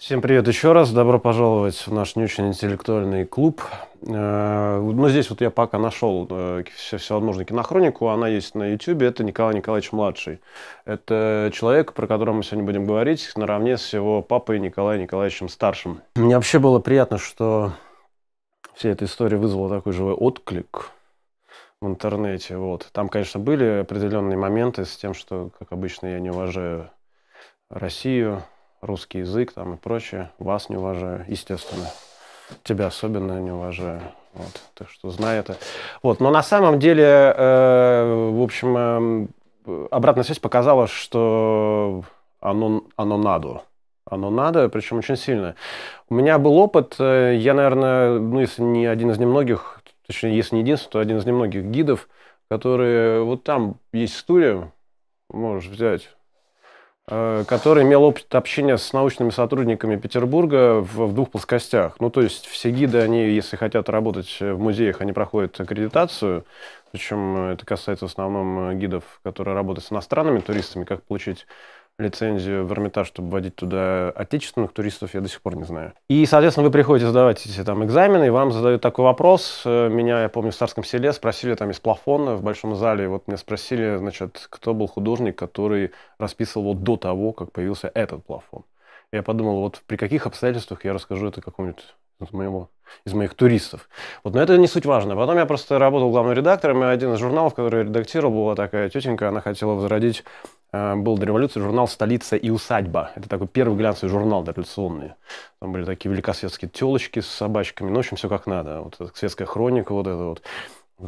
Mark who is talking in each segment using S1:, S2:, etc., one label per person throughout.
S1: Всем привет еще раз. Добро пожаловать в наш не очень интеллектуальный клуб. Э, Но ну, здесь вот я пока нашел э, всевозможную кинохронику. Она есть на YouTube. Это Николай Николаевич Младший. Это человек, про которого мы сегодня будем говорить, наравне с его папой Николаем Николаевичем Старшим. Мне вообще было приятно, что вся эта история вызвала такой живой отклик в интернете. Вот. Там, конечно, были определенные моменты с тем, что, как обычно, я не уважаю Россию, русский язык там и прочее. Вас не уважаю, естественно. Тебя особенно не уважаю. Вот, так что знай это. Вот, но на самом деле, э, в общем, э, обратная связь показала, что оно, оно надо. Оно надо, причем очень сильно. У меня был опыт, э, я, наверное, ну, если не один из немногих, точнее, если не единственный, то один из немногих гидов, которые вот там есть студия, можешь взять Э, который имел опыт общения с научными сотрудниками Петербурга в, в двух плоскостях. Ну, то есть все гиды, они, если хотят работать э, в музеях, они проходят аккредитацию, причем это касается в основном э, гидов, которые работают с иностранными туристами, как получить лицензию в Эрмитаж, чтобы водить туда отечественных туристов, я до сих пор не знаю. И, соответственно, вы приходите сдавать эти там экзамены, и вам задают такой вопрос. Э, меня, я помню, в Старском селе спросили там из плафона в Большом зале, вот меня спросили, значит, кто был художник, который расписывал вот до того, как появился этот плафон. Я подумал, вот при каких обстоятельствах я расскажу это какому-нибудь из, моего, из моих туристов. Вот, но это не суть важно. Потом я просто работал главным редактором, и один из журналов, который редактировал, была такая тетенька, она хотела возродить Э, был до революции журнал «Столица и усадьба». Это такой первый глянцевый журнал дореволюционный. Там были такие великосветские телочки с собачками. Ну, в общем, все как надо. Вот светская хроника, вот это вот.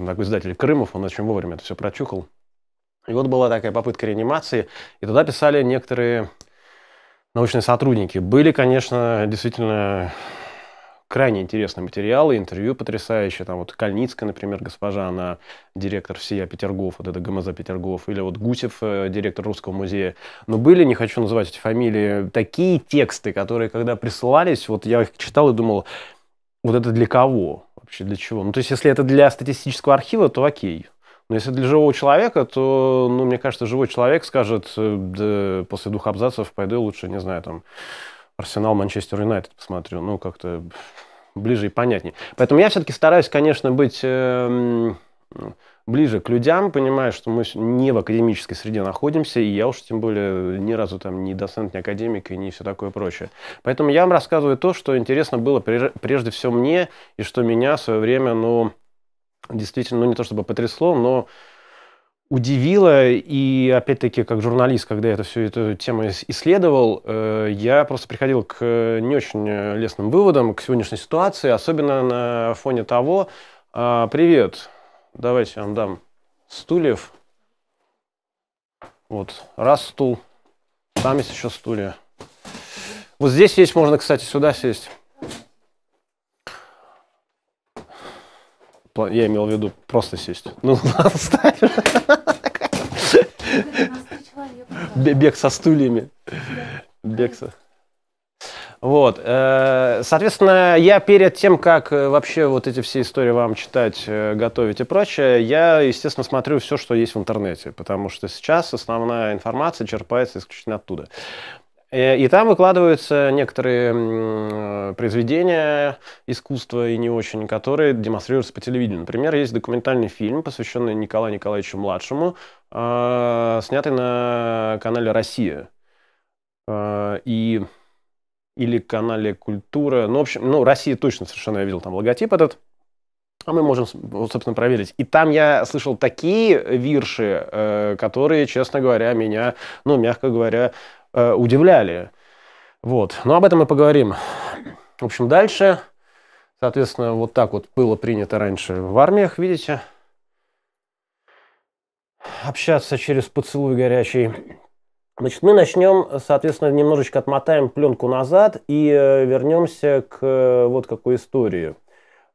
S1: Такой издатель Крымов, он очень вовремя это все прочухал. И вот была такая попытка реанимации. И туда писали некоторые научные сотрудники. Были, конечно, действительно крайне интересные материалы, интервью потрясающие. Там вот Кальницкая, например, госпожа, она директор всея Петергоф, вот это ГМЗ Петергоф, или вот Гусев, э, директор Русского музея. Но были, не хочу называть эти фамилии, такие тексты, которые, когда присылались, вот я их читал и думал, вот это для кого вообще, для чего? Ну, то есть, если это для статистического архива, то окей. Но если для живого человека, то, ну, мне кажется, живой человек скажет, э, да, после двух абзацев пойду лучше, не знаю, там, Арсенал, Манчестер Юнайтед посмотрю. Ну, как-то ближе и понятнее. Поэтому я все-таки стараюсь, конечно, быть э, ближе к людям, понимая, что мы не в академической среде находимся, и я уж тем более ни разу там не доцент, не академик и не все такое прочее. Поэтому я вам рассказываю то, что интересно было прежде всего мне, и что меня в свое время, ну, действительно, ну не то чтобы потрясло, но удивило, и опять-таки, как журналист, когда я это, всю эту тему исследовал, э, я просто приходил к э, не очень э, лестным выводам, к сегодняшней ситуации, особенно на фоне того, а, привет, давайте я вам дам стульев, вот, раз стул, там есть еще стулья. Вот здесь есть, можно, кстати, сюда сесть. Я имел в виду просто сесть. Ну, ладно, Бег со стульями. Бег со... Вот. Э, соответственно, я перед тем, как э, вообще вот эти все истории вам читать, э, готовить и прочее, я, естественно, смотрю все, что есть в интернете, потому что сейчас основная информация черпается исключительно оттуда. Э, и там выкладываются некоторые э, произведения искусства и не очень, которые демонстрируются по телевидению. Например, есть документальный фильм, посвященный Николаю Николаевичу Младшему, э, снятый на канале «Россия». И или канале «Культура». Ну, в общем, ну, «Россия» точно совершенно, я видел там логотип этот. А мы можем, собственно, проверить. И там я слышал такие вирши, которые, честно говоря, меня, ну, мягко говоря, Э, удивляли. Вот. Но об этом мы поговорим. В общем, дальше, соответственно, вот так вот было принято раньше в армиях, видите. Общаться через поцелуй горячий. Значит, мы начнем, соответственно, немножечко отмотаем пленку назад и э, вернемся к э, вот какой истории.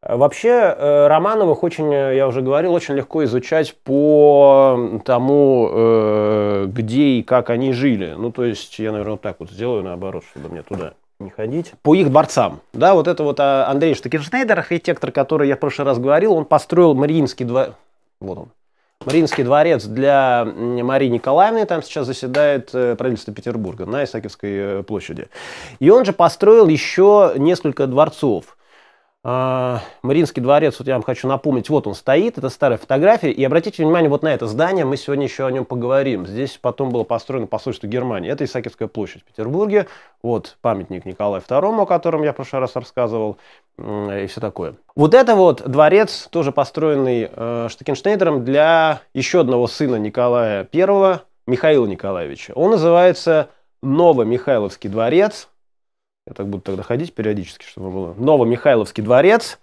S1: Э, вообще э, Романовых очень, э, я уже говорил, очень легко изучать по тому, где и как они жили. Ну, то есть я, наверное, вот так вот сделаю наоборот, чтобы мне туда не ходить. По их дворцам. Да, вот это вот а, Андрей Штекеншнейдер, архитектор, который я в прошлый раз говорил, он построил Мариинский дворец. Вот он. Мариинский дворец для Марии Николаевны, там сейчас заседает правительство Петербурга на Исаакиевской площади. И он же построил еще несколько дворцов. А, Мариинский дворец, вот я вам хочу напомнить, вот он стоит, это старая фотография, и обратите внимание вот на это здание, мы сегодня еще о нем поговорим. Здесь потом было построено посольство Германии, это Исаакиевская площадь в Петербурге, вот памятник Николаю II, о котором я в прошлый раз рассказывал, и все такое. Вот это вот дворец, тоже построенный э, Штекенштейдером для еще одного сына Николая I, Михаила Николаевича. Он называется Новый Михайловский дворец, я так буду тогда ходить периодически, чтобы было. Новомихайловский дворец.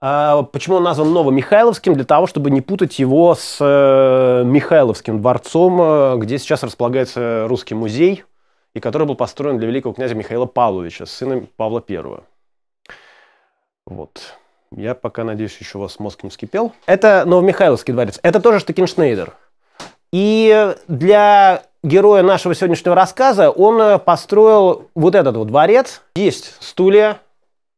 S1: А, почему он назван Новомихайловским? Для того, чтобы не путать его с э, Михайловским дворцом, э, где сейчас располагается Русский музей, и который был построен для великого князя Михаила Павловича, сына Павла I. Вот. Я пока надеюсь, еще у вас мозг не вскипел. Это Новомихайловский дворец. Это тоже Штекеншнейдер. И для героя нашего сегодняшнего рассказа, он э, построил вот этот вот дворец. Есть стулья,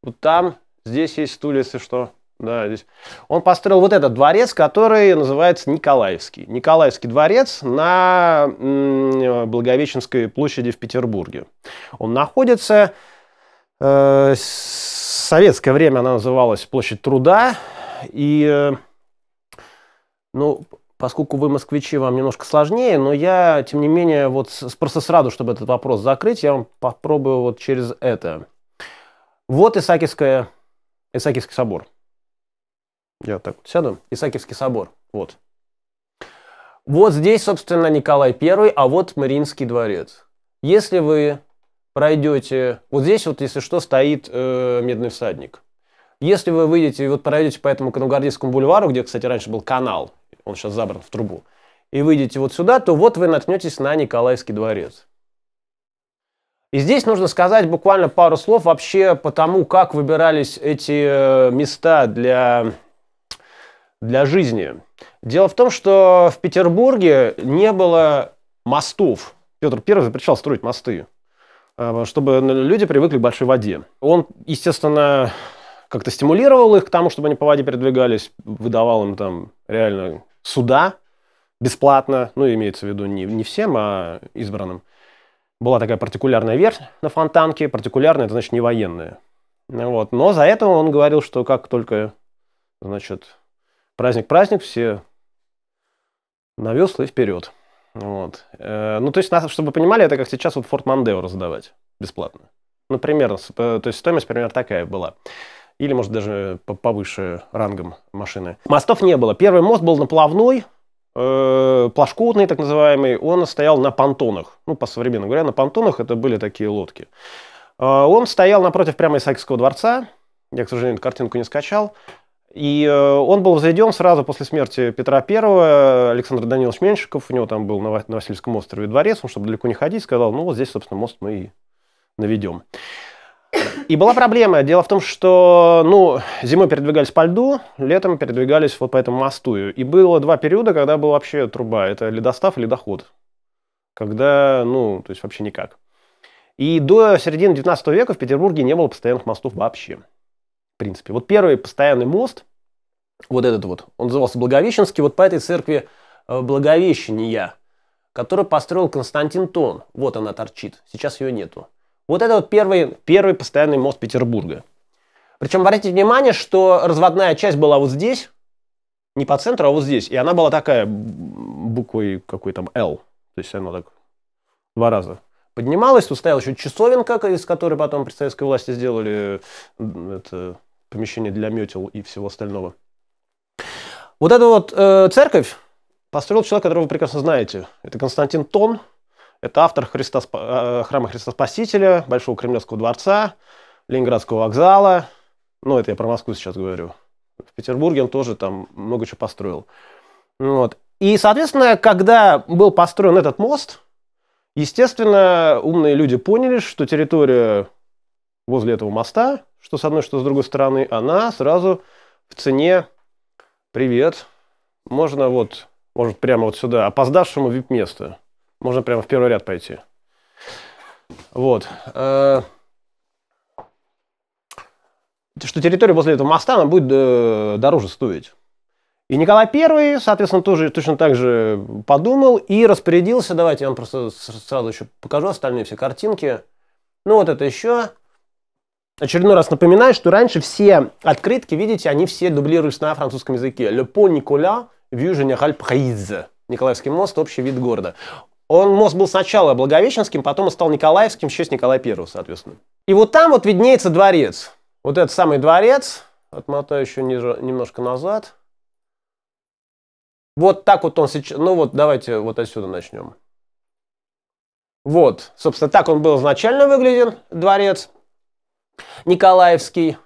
S1: вот там, здесь есть стулья, если что. Да, здесь. Он построил вот этот дворец, который называется Николаевский. Николаевский дворец на Благовещенской площади в Петербурге. Он находится... Э, в советское время она называлась Площадь Труда. И... Э, ну, поскольку вы москвичи, вам немножко сложнее, но я, тем не менее, вот просто сразу, чтобы этот вопрос закрыть, я вам попробую вот через это. Вот Исаакиевская, Исаакиевский собор. Я так вот сяду. Исаакиевский собор. Вот. Вот здесь, собственно, Николай I, а вот Мариинский дворец. Если вы пройдете... Вот здесь вот, если что, стоит э, медный всадник. Если вы выйдете и вот пройдете по этому Конугардийскому бульвару, где, кстати, раньше был канал, он сейчас забран в трубу, и выйдете вот сюда, то вот вы наткнетесь на Николаевский дворец. И здесь нужно сказать буквально пару слов вообще по тому, как выбирались эти э, места для, для жизни. Дело в том, что в Петербурге не было мостов. Петр I запрещал строить мосты, э, чтобы люди привыкли к большой воде. Он, естественно, как-то стимулировал их к тому, чтобы они по воде передвигались, выдавал им там реально суда бесплатно, ну, имеется в виду не, не всем, а избранным. Была такая партикулярная версия на Фонтанке. Партикулярная, это значит не военная. Вот. Но за это он говорил, что как только, значит, праздник-праздник, все на весла и вперед. Вот. Э, ну, то есть, чтобы вы понимали, это как сейчас вот Форт Мандео раздавать бесплатно. Ну, примерно, э, то есть стоимость примерно такая была или, может, даже э, повыше рангом машины. Мостов не было. Первый мост был наплавной, э, плашкотный, так называемый. Он стоял на понтонах. Ну, по-современно говоря, на понтонах это были такие лодки. А, он стоял напротив прямо Исаакиевского дворца. Я, к сожалению, эту картинку не скачал. И э, он был возведен сразу после смерти Петра I. Александр Данилович Меньшиков, у него там был на Васильевском острове дворец, он, чтобы далеко не ходить, сказал, ну вот здесь, собственно, мост мы и наведем. И была проблема. Дело в том, что ну, зимой передвигались по льду, летом передвигались вот по этому мосту. И было два периода, когда была вообще труба. Это ледостав и ледоход. Когда, ну, то есть вообще никак. И до середины 19 века в Петербурге не было постоянных мостов вообще. В принципе. Вот первый постоянный мост, вот этот вот, он назывался Благовещенский, вот по этой церкви э, Благовещения, которую построил Константин Тон. Вот она торчит. Сейчас ее нету. Вот это вот первый, первый постоянный мост Петербурга. Причем обратите внимание, что разводная часть была вот здесь, не по центру, а вот здесь. И она была такая буквой какой там L. То есть она так два раза поднималась. Тут стояла еще часовенка, из которой потом при советской власти сделали это помещение для метел и всего остального. Вот эту вот э, церковь построил человек, которого вы прекрасно знаете. Это Константин Тон, это автор Христосп... Э, храма Христа Спасителя, Большого Кремлевского дворца, Ленинградского вокзала. Ну, это я про Москву сейчас говорю. В Петербурге он тоже там много чего построил. Вот. И, соответственно, когда был построен этот мост, естественно, умные люди поняли, что территория возле этого моста, что с одной, что с другой стороны, она сразу в цене «Привет, можно вот, может прямо вот сюда, опоздавшему вип-место». Можно прямо в первый ряд пойти. Вот. Э, что территория возле этого моста, она будет э, дороже стоить. И Николай Первый, соответственно, тоже точно так же подумал и распорядился. Давайте я вам просто сразу еще покажу остальные все картинки. Ну вот это еще. Очередной раз напоминаю, что раньше все открытки, видите, они все дублируются на французском языке. Le pont Nicolas, vue général Prise. Николаевский мост, общий вид города. Он мост был сначала Благовещенским, потом он стал Николаевским, в честь Николая I, соответственно. И вот там вот виднеется дворец. Вот этот самый дворец. Отмотаю еще ниже, немножко назад. Вот так вот он сейчас... Ну вот, давайте вот отсюда начнем. Вот, собственно, так он был изначально выгляден, дворец Николаевский.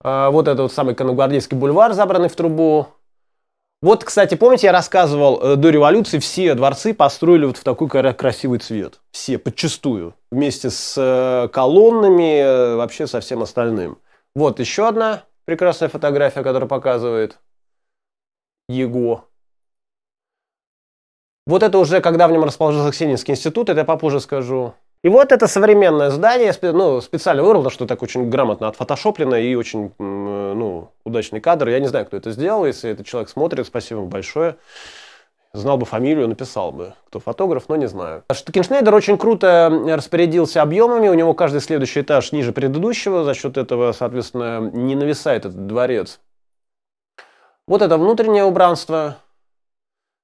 S1: А, вот этот вот самый Коногвардейский бульвар, забранный в трубу. Вот, кстати, помните, я рассказывал, э, до революции все дворцы построили вот в такой красивый цвет. Все, подчастую. Вместе с э, колоннами, э, вообще со всем остальным. Вот еще одна прекрасная фотография, которая показывает его. Вот это уже, когда в нем расположился Ксенинский институт, это я попозже скажу. И вот это современное здание, ну, специально выбрал, что так очень грамотно отфотошоплено и очень, э, ну, удачный кадр. Я не знаю, кто это сделал, если этот человек смотрит, спасибо большое. Знал бы фамилию, написал бы, кто фотограф, но не знаю. Штукеншнейдер очень круто распорядился объемами, у него каждый следующий этаж ниже предыдущего, за счет этого, соответственно, не нависает этот дворец. Вот это внутреннее убранство,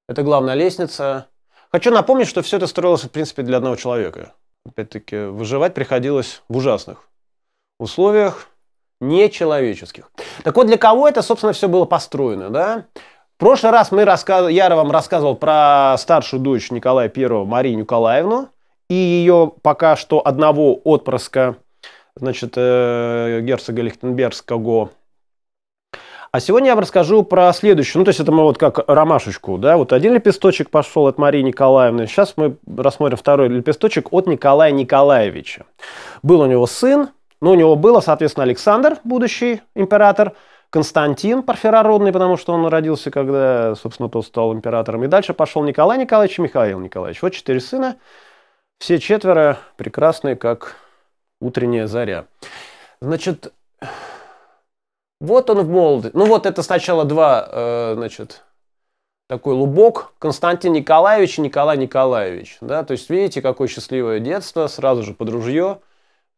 S1: это главная лестница. Хочу напомнить, что все это строилось, в принципе, для одного человека опять-таки, выживать приходилось в ужасных условиях, нечеловеческих. Так вот, для кого это, собственно, все было построено, да? В прошлый раз мы рассказ... я вам рассказывал про старшую дочь Николая I, Марию Николаевну, и ее пока что одного отпрыска, значит, э, герцога Лихтенбергского а сегодня я вам расскажу про следующую. Ну, то есть это мы вот как ромашечку, да, вот один лепесточек пошел от Марии Николаевны. Сейчас мы рассмотрим второй лепесточек от Николая Николаевича. Был у него сын, ну у него было, соответственно, Александр, будущий император, Константин Парфирородный, потому что он родился, когда, собственно, тот стал императором. И дальше пошел Николай Николаевич и Михаил Николаевич. Вот четыре сына, все четверо прекрасные, как утренняя заря. Значит, вот он в молодости. Ну вот это сначала два, э, значит, такой лубок. Константин Николаевич и Николай Николаевич. Да? То есть видите, какое счастливое детство. Сразу же под ружье.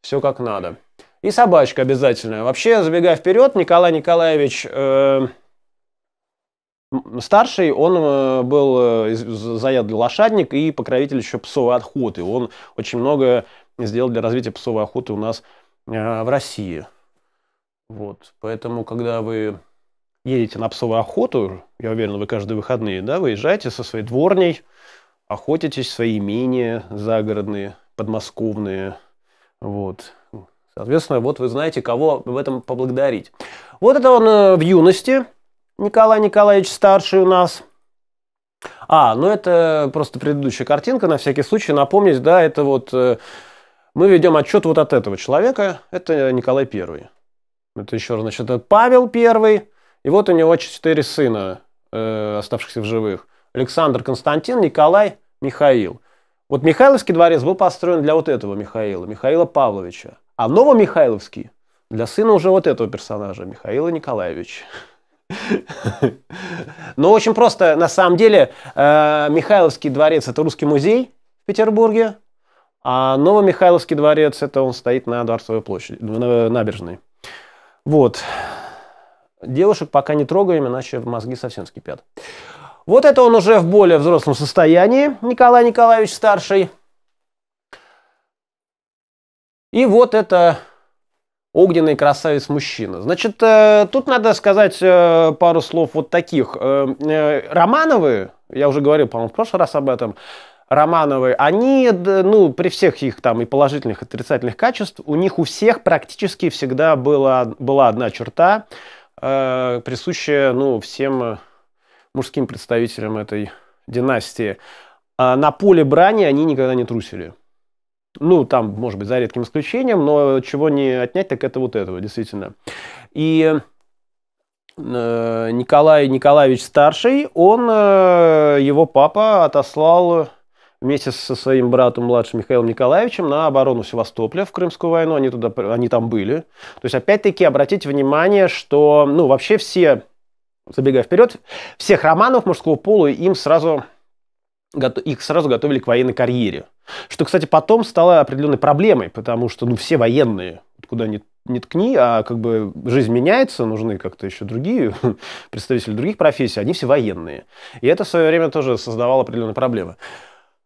S1: Все как надо. И собачка обязательная. Вообще, забегая вперед, Николай Николаевич э, старший, он э, был э, заядлый лошадник и покровитель еще псовой охоты. Он очень много сделал для развития псовой охоты у нас э, в России. Вот, поэтому, когда вы едете на псовую охоту, я уверен, вы каждые выходные, да, выезжаете со своей дворней, охотитесь в свои имения загородные, подмосковные, вот. Соответственно, вот вы знаете, кого в этом поблагодарить. Вот это он э, в юности, Николай Николаевич старший у нас. А, ну это просто предыдущая картинка, на всякий случай напомнить, да, это вот э, мы ведем отчет вот от этого человека, это Николай Первый. Это еще, значит, это Павел первый. И вот у него четыре сына, э, оставшихся в живых. Александр, Константин, Николай, Михаил. Вот Михайловский дворец был построен для вот этого Михаила, Михаила Павловича. А Новомихайловский для сына уже вот этого персонажа, Михаила Николаевича. Ну, очень просто, на самом деле, э, Михайловский дворец – это русский музей в Петербурге, а Новомихайловский дворец – это он стоит на Дворцовой площади, на набережной. Вот. Девушек пока не трогаем, иначе мозги совсем скипят. Вот это он уже в более взрослом состоянии, Николай Николаевич старший. И вот это огненный красавец мужчина. Значит, э, тут надо сказать э, пару слов вот таких. Э, э Романовы, я уже говорил, по-моему, в прошлый раз об этом, Романовы, они, ну, при всех их там и положительных, и отрицательных качествах, у них у всех практически всегда была, была одна черта, э, присущая, ну, всем э, мужским представителям этой династии. А на поле брани они никогда не трусили. Ну, там, может быть, за редким исключением, но чего не отнять, так это вот этого, действительно. И э, Николай Николаевич Старший, он, э, его папа отослал вместе со своим братом младшим Михаилом Николаевичем на оборону Севастополя в Крымскую войну. Они, туда, они там были. То есть, опять-таки, обратите внимание, что ну, вообще все, забегая вперед, всех романов мужского пола им сразу их сразу готовили к военной карьере. Что, кстати, потом стало определенной проблемой, потому что ну, все военные, куда ни, не ткни, а как бы жизнь меняется, нужны как-то еще другие представители других профессий, они все военные. И это в свое время тоже создавало определенные проблемы.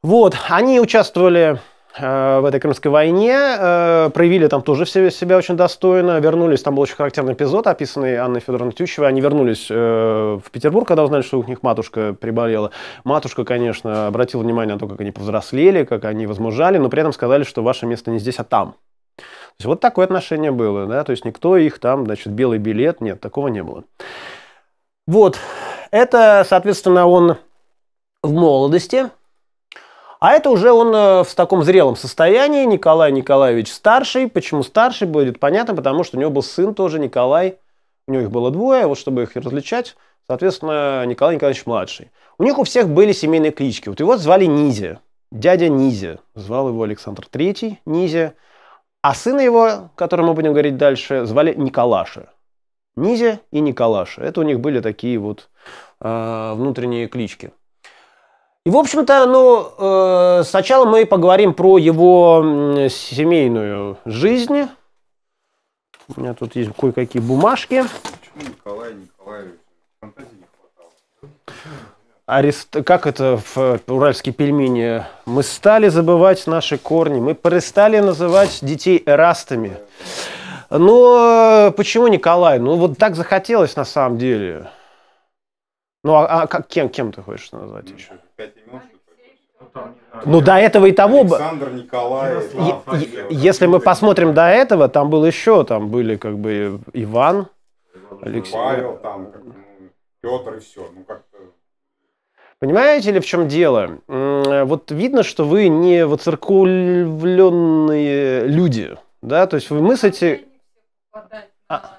S1: Вот, они участвовали э, в этой Крымской войне, э, проявили там тоже себя очень достойно, вернулись, там был очень характерный эпизод, описанный Анной Федоровной Тющевой, они вернулись э, в Петербург, когда узнали, что у них матушка приболела. Матушка, конечно, обратила внимание на то, как они повзрослели, как они возмужали, но при этом сказали, что ваше место не здесь, а там. То есть вот такое отношение было, да, то есть никто их там, значит, белый билет, нет, такого не было. Вот, это, соответственно, он в молодости, а это уже он э, в таком зрелом состоянии, Николай Николаевич старший. Почему старший, будет понятно, потому что у него был сын тоже, Николай. У него их было двое, вот чтобы их различать, соответственно, Николай Николаевич младший. У них у всех были семейные клички. Вот его звали Низя, дядя Низя. Звал его Александр Третий, Низя. А сына его, о котором мы будем говорить дальше, звали Николаша. Низя и Николаша. Это у них были такие вот э, внутренние клички. И, в общем-то, ну, э, сначала мы поговорим про его семейную жизнь. У меня тут есть кое-какие бумажки. Почему Николай Николаевич? Фантазии не хватало. Арест... Как это в уральские пельмени? Мы стали забывать наши корни. Мы перестали называть детей эрастами. Но э, почему Николай? Ну, вот так захотелось на самом деле. Ну, а, а как, кем, кем ты хочешь назвать ну, еще? 5 имен, ну, ну, до этого и того... Александр, Николай. Если мы посмотрим до этого, там был еще, там были как бы Иван, Алексей. Павел, там, ну, Петр и все. Ну, как Понимаете ли, в чем дело? Вот видно, что вы не воцерковленные люди, да, то есть вы мыслите... А,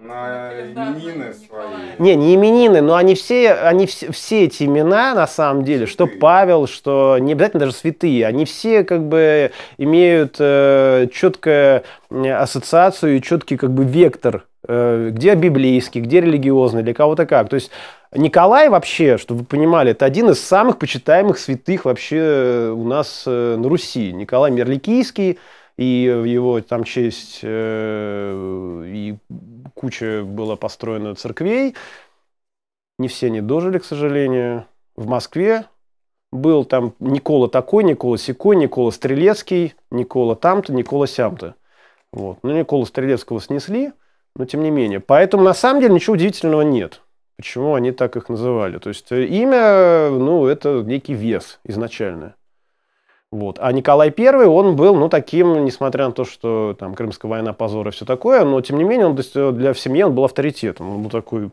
S1: на ну, именины свои. Не, не именины, но они все, они все, все эти имена, на самом деле, святые. что Павел, что не обязательно даже святые, они все как бы имеют э, четкую ассоциацию и четкий как бы вектор, э, где библейский, где религиозный, для кого-то как. То есть Николай вообще, чтобы вы понимали, это один из самых почитаемых святых вообще э, у нас э, на Руси. Николай Мерликийский, и его там честь э, и куча было построено церквей. Не все не дожили, к сожалению. В Москве был там Никола такой, Никола секой, Никола Стрелецкий, Никола там-то, Никола сям-то. Вот. но ну, Никола Стрелецкого снесли, но тем не менее. Поэтому на самом деле ничего удивительного нет. Почему они так их называли? То есть э, имя, ну, это некий вес изначально. Вот. А Николай I, он был, ну, таким, несмотря на то, что там Крымская война, позор и все такое, но, тем не менее, он для в он был авторитетом. Он был такой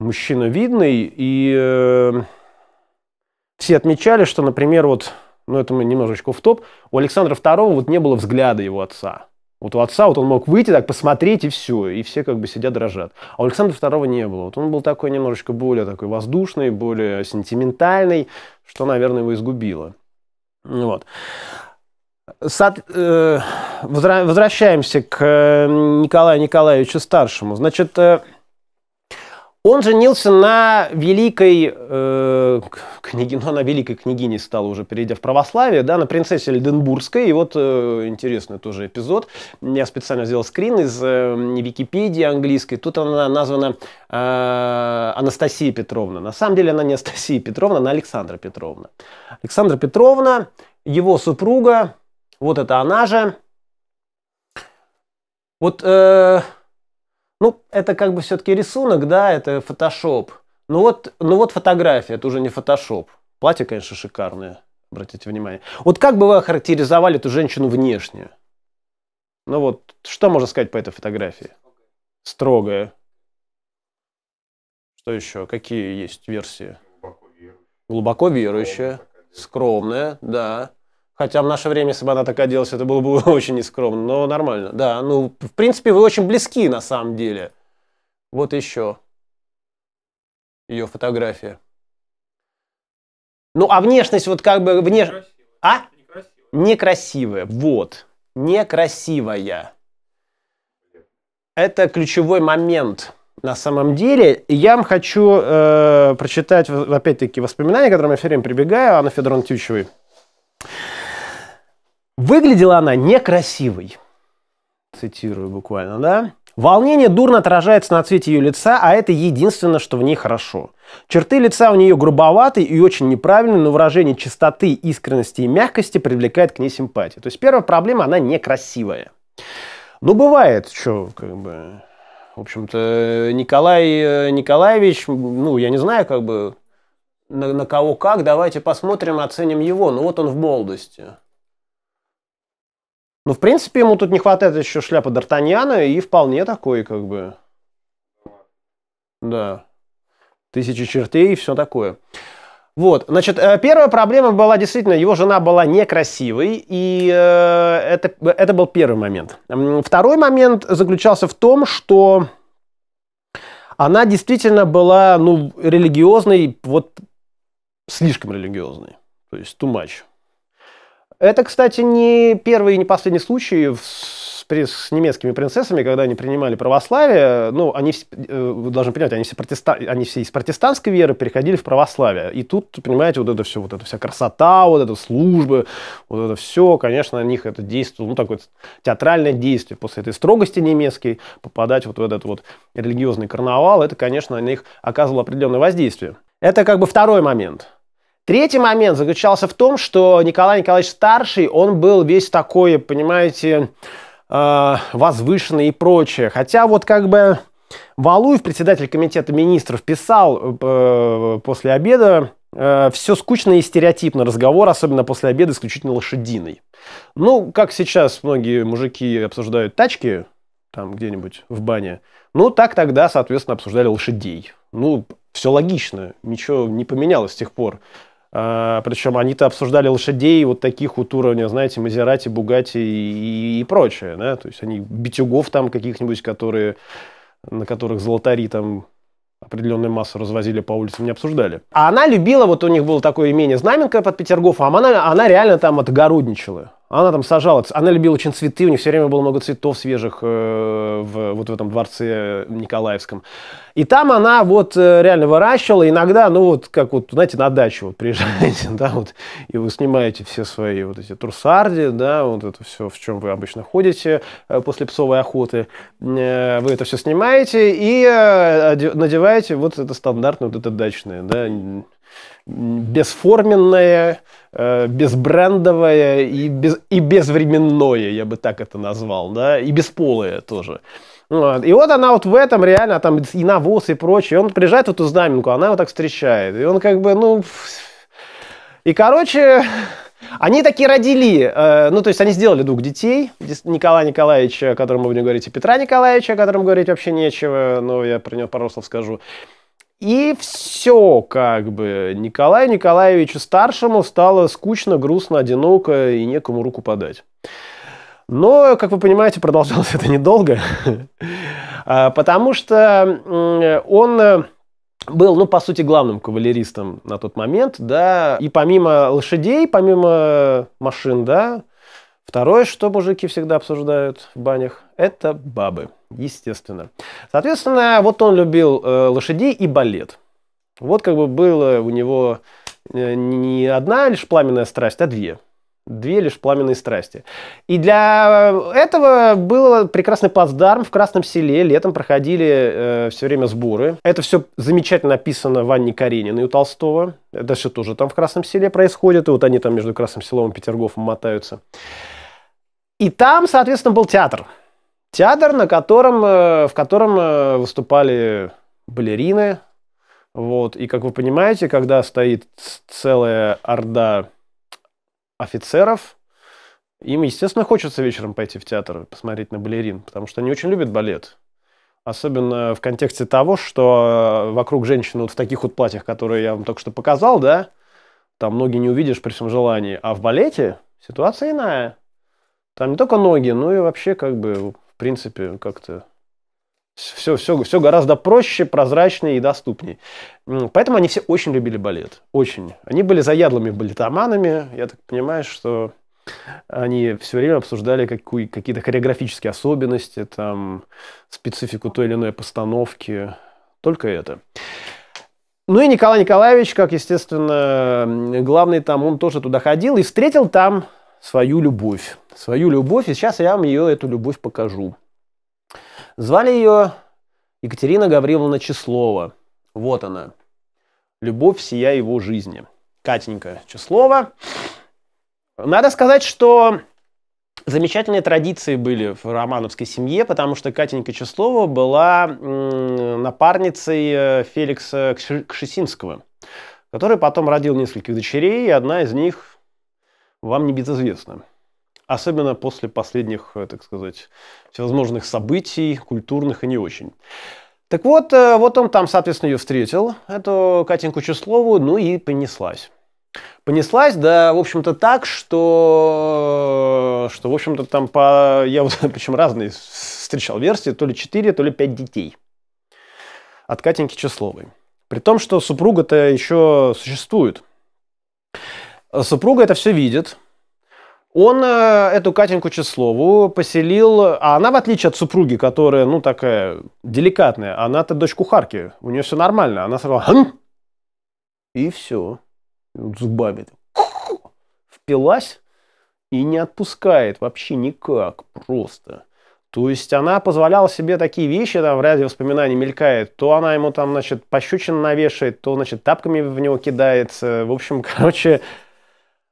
S1: мужчина видный, и э, все отмечали, что, например, вот, ну, это мы немножечко в топ, у Александра II вот не было взгляда его отца. Вот у отца вот он мог выйти так, посмотреть и все, и все как бы сидят дрожат. А у Александра II не было. Вот он был такой немножечко более такой воздушный, более сентиментальный, что, наверное, его изгубило. Вот. Сот, э, возвращаемся к э, Николаю Николаевичу Старшему. Значит, э, он женился на великой э, книге, ну она великой княгиней стала уже, перейдя в православие, да, на принцессе Эльденбургской. И вот э, интересный тоже эпизод. Я специально сделал скрин из э, Википедии английской. Тут она названа э, Анастасия Петровна. На самом деле она не Анастасия Петровна, она Александра Петровна. Александра Петровна, его супруга, вот это она же. Вот... Э, ну, это как бы все-таки рисунок, да, это фотошоп. Ну вот, ну вот фотография, это уже не фотошоп. Платье, конечно, шикарное, обратите внимание. Вот как бы вы охарактеризовали эту женщину внешне? Ну вот, что можно сказать по этой фотографии? Строгая. Что еще? Какие есть версии? Глубоко верующая. Скромная, да. Хотя в наше время, если бы она такая оделась, это было бы очень нескромно, но нормально. Да, ну, в принципе, вы очень близки на самом деле. Вот еще ее фотография. Ну, а внешность вот как бы... Внеш... Некрасивая. А? Некрасивая. Некрасивая, вот. Некрасивая. Это ключевой момент на самом деле. Я вам хочу э, прочитать, опять-таки, воспоминания, к которым я все время прибегаю, Анна Федоровна Тючевой. Выглядела она некрасивой. Цитирую буквально, да? Волнение дурно отражается на цвете ее лица, а это единственное, что в ней хорошо. Черты лица у нее грубоватые и очень неправильные, но выражение чистоты, искренности и мягкости привлекает к ней симпатию. То есть первая проблема, она некрасивая. Ну, бывает, что, как бы... В общем-то, Николай э, Николаевич, ну, я не знаю, как бы, на, на кого как, давайте посмотрим, оценим его. Ну, вот он в молодости. Ну, в принципе, ему тут не хватает еще шляпы Д'Артаньяна, и вполне такой, как бы. Да. Тысячи чертей и все такое. Вот, значит, э, первая проблема была действительно, его жена была некрасивой, и э, это, это был первый момент. Второй момент заключался в том, что она действительно была, ну, религиозной, вот слишком религиозной, то есть too much. Это, кстати, не первый и не последний случай с, с немецкими принцессами, когда они принимали православие. Ну, они, э, вы должны понимать, они все, протеста, они все из протестантской веры переходили в православие. И тут, понимаете, вот это все, вот эта вся красота, вот эта служба, вот это все, конечно, на них это действовало, ну, такое театральное действие. После этой строгости немецкой попадать вот в этот вот религиозный карнавал, это, конечно, на них оказывало определенное воздействие. Это как бы второй момент. Третий момент заключался в том, что Николай Николаевич Старший, он был весь такой, понимаете, э, возвышенный и прочее. Хотя вот как бы Валуев, председатель комитета министров, писал э, после обеда э, все скучно и стереотипно разговор, особенно после обеда, исключительно лошадиный. Ну, как сейчас многие мужики обсуждают тачки, там где-нибудь в бане, ну, так тогда, соответственно, обсуждали лошадей. Ну, все логично, ничего не поменялось с тех пор. А, причем они-то обсуждали лошадей вот таких вот уровня, знаете, Мазерати, Бугати и, и, прочее, да, то есть они битюгов там каких-нибудь, которые, на которых золотари там определенную массу развозили по улицам, не обсуждали. А она любила, вот у них было такое имение Знаменка под Петергофом, а она, она реально там отгородничала. Она там сажала, она любила очень цветы, у нее все время было много цветов свежих э, в, вот в этом дворце Николаевском. И там она вот э, реально выращивала, иногда, ну вот как вот, знаете, на дачу вот приезжаете, да, вот, и вы снимаете все свои вот эти трусарди, да, вот это все, в чем вы обычно ходите э, после псовой охоты, э, вы это все снимаете и э, надеваете вот это стандартное, вот это дачное, да, бесформенное, э, безбрендовое и, без, и безвременное, я бы так это назвал, да, и бесполое тоже. Вот. И вот она вот в этом реально, а там и навоз и прочее. Он приезжает в эту знаменку, она его так встречает. И он как бы, ну... И, короче, они такие родили, э, ну, то есть они сделали двух детей, Николая Николаевича, о котором мы будем говорить, и Петра Николаевича, о котором говорить вообще нечего, но я про него пару слов скажу. И все, как бы, Николаю Николаевичу Старшему стало скучно, грустно, одиноко и некому руку подать. Но, как вы понимаете, продолжалось это недолго, а, потому что он э, был, ну, по сути, главным кавалеристом на тот момент, да, и помимо лошадей, помимо машин, да, Второе, что мужики всегда обсуждают в банях, это бабы, естественно. Соответственно, вот он любил э, лошадей и балет. Вот как бы было у него э, не одна лишь пламенная страсть, а две. Две лишь пламенные страсти. И для этого был прекрасный плацдарм в Красном селе. Летом проходили э, все время сборы. Это все замечательно описано в Анне Карениной у Толстого. Это все тоже там в Красном селе происходит. И вот они там между Красным селом и Петергофом мотаются. И там, соответственно, был театр. Театр, на котором, э, в котором э, выступали балерины. Вот. И, как вы понимаете, когда стоит целая орда офицеров, им, естественно, хочется вечером пойти в театр, посмотреть на балерин, потому что они очень любят балет. Особенно в контексте того, что э, вокруг женщины вот в таких вот платьях, которые я вам только что показал, да, там ноги не увидишь при всем желании. А в балете ситуация иная. Там не только ноги, но и вообще как бы в принципе как-то все, все, все гораздо проще, прозрачнее и доступнее. Поэтому они все очень любили балет. Очень. Они были заядлыми балетоманами. Я так понимаю, что они все время обсуждали какие-то хореографические особенности, там, специфику той или иной постановки. Только это. Ну и Николай Николаевич, как, естественно, главный там, он тоже туда ходил и встретил там свою любовь. Свою любовь, и сейчас я вам ее, эту любовь покажу. Звали ее Екатерина Гавриловна Числова. Вот она. Любовь сия его жизни. Катенька Числова. Надо сказать, что замечательные традиции были в романовской семье, потому что Катенька Числова была напарницей э, Феликса Кшесинского, который потом родил нескольких дочерей, и одна из них вам не небезызвестно. Особенно после последних, э, так сказать, всевозможных событий, культурных и не очень. Так вот, э, вот он там, соответственно, ее встретил, эту Катеньку Числову, ну и понеслась. Понеслась, да, в общем-то, так, что, что в общем-то, там по... Я вот, причем разные встречал версии, то ли 4, то ли 5 детей от Катеньки Числовой. При том, что супруга-то еще существует. Супруга это все видит. Он э, эту Катеньку Числову поселил, а она, в отличие от супруги, которая, ну, такая деликатная, она-то дочь кухарки, у нее все нормально, она сказала Хм! и все, вот зубами впилась и не отпускает вообще никак, просто. То есть она позволяла себе такие вещи, там в ряде воспоминаний мелькает, то она ему там, значит, пощечин навешает, то, значит, тапками в него кидается. В общем, короче,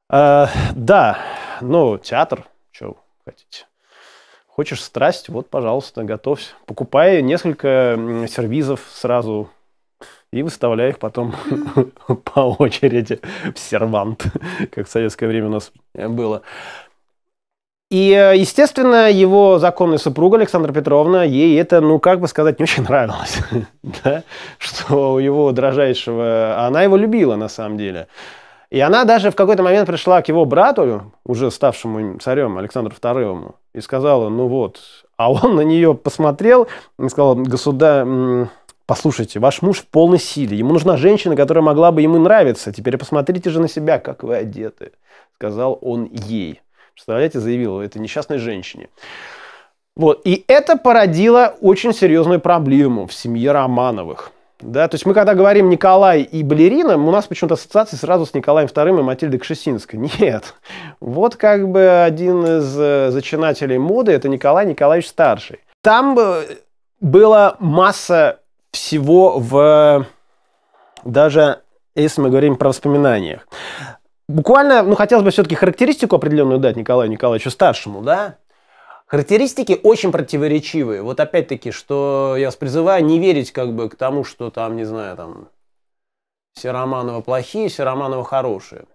S1: а, да, ну, театр, что хотите. Хочешь страсть, вот, пожалуйста, готовься. Покупай несколько сервизов сразу и выставляй их потом по очереди в сервант, как в советское время у нас э, было. И, э, естественно, его законная супруга Александра Петровна, ей это, ну, как бы сказать, не очень нравилось, да? что у его дрожайшего... Она его любила, на самом деле. И она даже в какой-то момент пришла к его брату, уже ставшему царем Александру II, и сказала, ну вот. А он на нее посмотрел и сказал, государь, послушайте, ваш муж в полной силе, ему нужна женщина, которая могла бы ему нравиться, теперь посмотрите же на себя, как вы одеты, сказал он ей. Представляете, заявил это несчастной женщине. Вот. И это породило очень серьезную проблему в семье Романовых. Да, то есть мы когда говорим Николай и балерина, у нас почему-то ассоциации сразу с Николаем II и Матильдой Кшесинской. Нет. Вот как бы один из э, зачинателей моды, это Николай Николаевич Старший. Там была масса всего в... Даже если мы говорим про воспоминаниях. Буквально, ну, хотелось бы все-таки характеристику определенную дать Николаю Николаевичу Старшему, да? Характеристики очень противоречивые. Вот опять-таки, что я вас призываю не верить как бы к тому, что там, не знаю, там все Романовы плохие, все Романовы хорошие.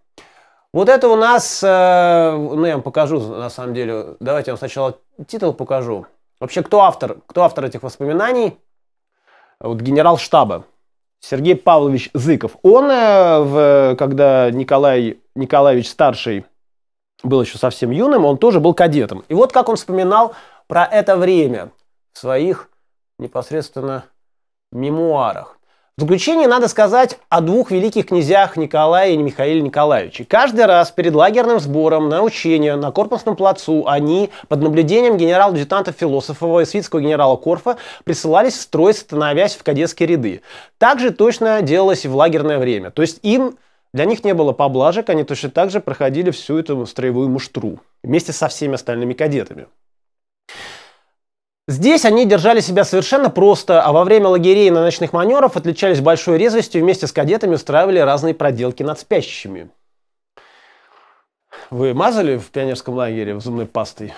S1: Вот это у нас, э, ну я вам покажу на самом деле, давайте я вам сначала титул покажу. Вообще, кто автор, кто автор этих воспоминаний? Вот генерал штаба Сергей Павлович Зыков. Он, э, когда Николай Николаевич Старший был еще совсем юным, он тоже был кадетом. И вот как он вспоминал про это время в своих непосредственно мемуарах. В заключение надо сказать о двух великих князях Николае и Михаиле Николаевиче. Каждый раз перед лагерным сбором на учение на Корпусном плацу они под наблюдением генерал-адъютанта Философова и свитского генерала Корфа присылались в строй, становясь в кадетские ряды. Так же точно делалось и в лагерное время. То есть им для них не было поблажек, они точно так же проходили всю эту строевую муштру вместе со всеми остальными кадетами. Здесь они держали себя совершенно просто, а во время лагерей на ночных манеров отличались большой резвостью и вместе с кадетами устраивали разные проделки над спящими. Вы мазали в пионерском лагере зубной пастой?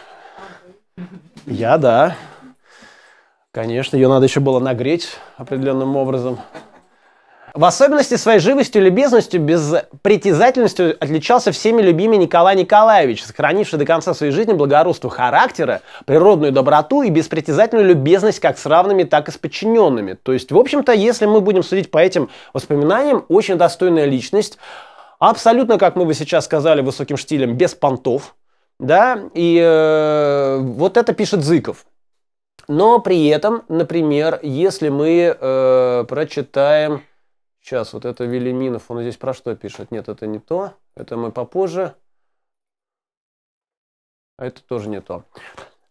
S1: Я, да. Конечно, ее надо еще было нагреть определенным образом. В особенности своей живостью любезностью, без притязательностью отличался всеми любимый Николай Николаевич, сохранивший до конца своей жизни благородство характера, природную доброту и беспритязательную любезность как с равными, так и с подчиненными. То есть, в общем-то, если мы будем судить по этим воспоминаниям, очень достойная личность, абсолютно, как мы бы сейчас сказали, высоким штилем, без понтов, да, и э, вот это пишет Зыков. Но при этом, например, если мы э, прочитаем Сейчас, вот это Велиминов, он здесь про что пишет? Нет, это не то. Это мы попозже. А это тоже не то.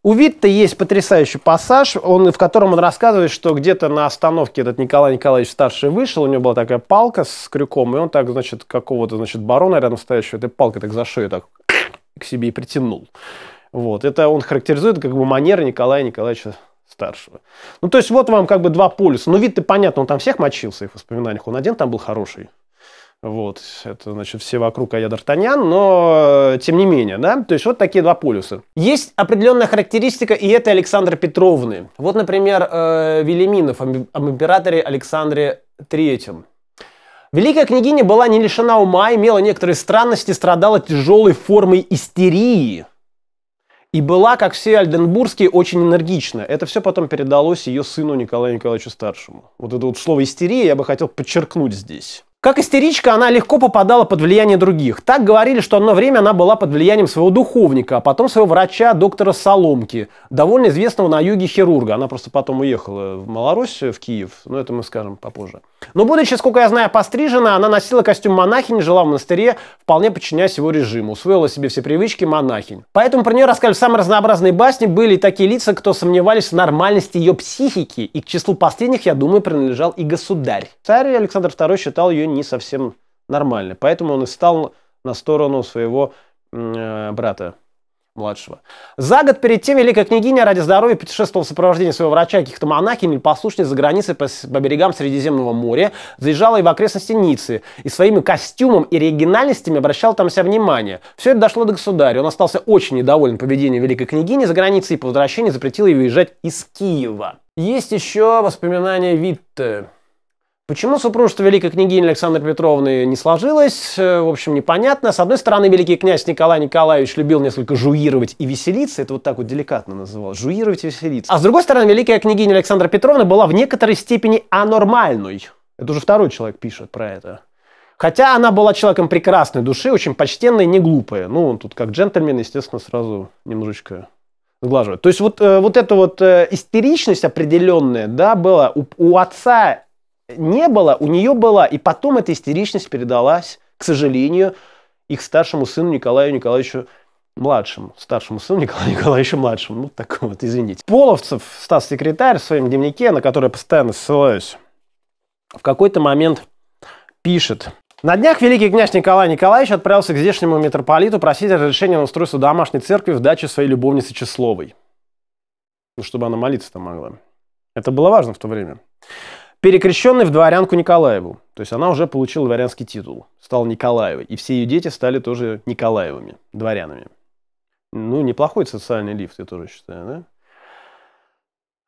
S1: У Витта есть потрясающий пассаж, он, в котором он рассказывает, что где-то на остановке этот Николай Николаевич старший вышел, у него была такая палка с крюком, и он так, значит, какого-то, значит, барона рядом стоящего этой палкой так за шею так к себе и притянул. Вот, это он характеризует как бы манеры Николая Николаевича старшего. Ну, то есть, вот вам как бы два полюса. Ну, вид-то понятно, он там всех мочился в их воспоминаниях. Он один там был хороший. Вот, это, значит, все вокруг, а я Д'Артаньян, но э, тем не менее, да, то есть вот такие два полюса. Есть определенная характеристика, и этой Александра Петровны. Вот, например, э, Велиминов об, об императоре Александре Третьем. Великая княгиня была не лишена ума, имела некоторые странности, страдала тяжелой формой истерии – и была, как все альденбургские, очень энергична. Это все потом передалось ее сыну Николаю Николаевичу Старшему. Вот это вот слово истерия я бы хотел подчеркнуть здесь. Как истеричка, она легко попадала под влияние других. Так говорили, что одно время она была под влиянием своего духовника, а потом своего врача, доктора Соломки, довольно известного на юге хирурга. Она просто потом уехала в Малороссию, в Киев, но это мы скажем попозже. Но будучи, сколько я знаю, пострижена, она носила костюм монахини, жила в монастыре, вполне подчиняясь его режиму, усвоила себе все привычки монахинь. Поэтому про нее рассказывали самые разнообразные басни, были и такие лица, кто сомневались в нормальности ее психики, и к числу последних, я думаю, принадлежал и государь. Царь Александр II считал ее не совсем нормально. Поэтому он и стал на сторону своего э, брата младшего. За год перед тем великая княгиня ради здоровья путешествовала в сопровождении своего врача каких-то монахинь или послушниц за границей по, по берегам Средиземного моря, заезжала и в окрестности Ниццы, и своими костюмом и оригинальностями обращала там вся внимание. Все это дошло до государя, он остался очень недоволен поведением великой княгини за границей и по возвращении запретил ей выезжать из Киева. Есть еще воспоминания Витте. Почему супружество великой княгини Александры Петровны не сложилось, э, в общем, непонятно. С одной стороны, великий князь Николай Николаевич любил несколько жуировать и веселиться, это вот так вот деликатно называл, жуировать и веселиться. А с другой стороны, великая княгиня Александра Петровна была в некоторой степени анормальной. Это уже второй человек пишет про это. Хотя она была человеком прекрасной души, очень почтенной, не глупая. Ну, он тут как джентльмен, естественно, сразу немножечко сглаживает. То есть вот, э, вот эта вот э, истеричность определенная, да, была у, у отца не было, у нее была. И потом эта истеричность передалась, к сожалению, их старшему сыну Николаю Николаевичу младшему, старшему сыну Николаю Николаевичу младшему. Ну, так вот, извините. Половцев, стал секретарь в своем дневнике, на который я постоянно ссылаюсь, в какой-то момент пишет. На днях великий князь Николай Николаевич отправился к здешнему митрополиту просить разрешения на устройство домашней церкви в даче своей любовницы Числовой. Ну, чтобы она молиться там могла. Это было важно в то время перекрещенный в дворянку Николаеву. То есть она уже получила дворянский титул, стала Николаевой. И все ее дети стали тоже Николаевыми, дворянами. Ну, неплохой социальный лифт, я тоже считаю, да?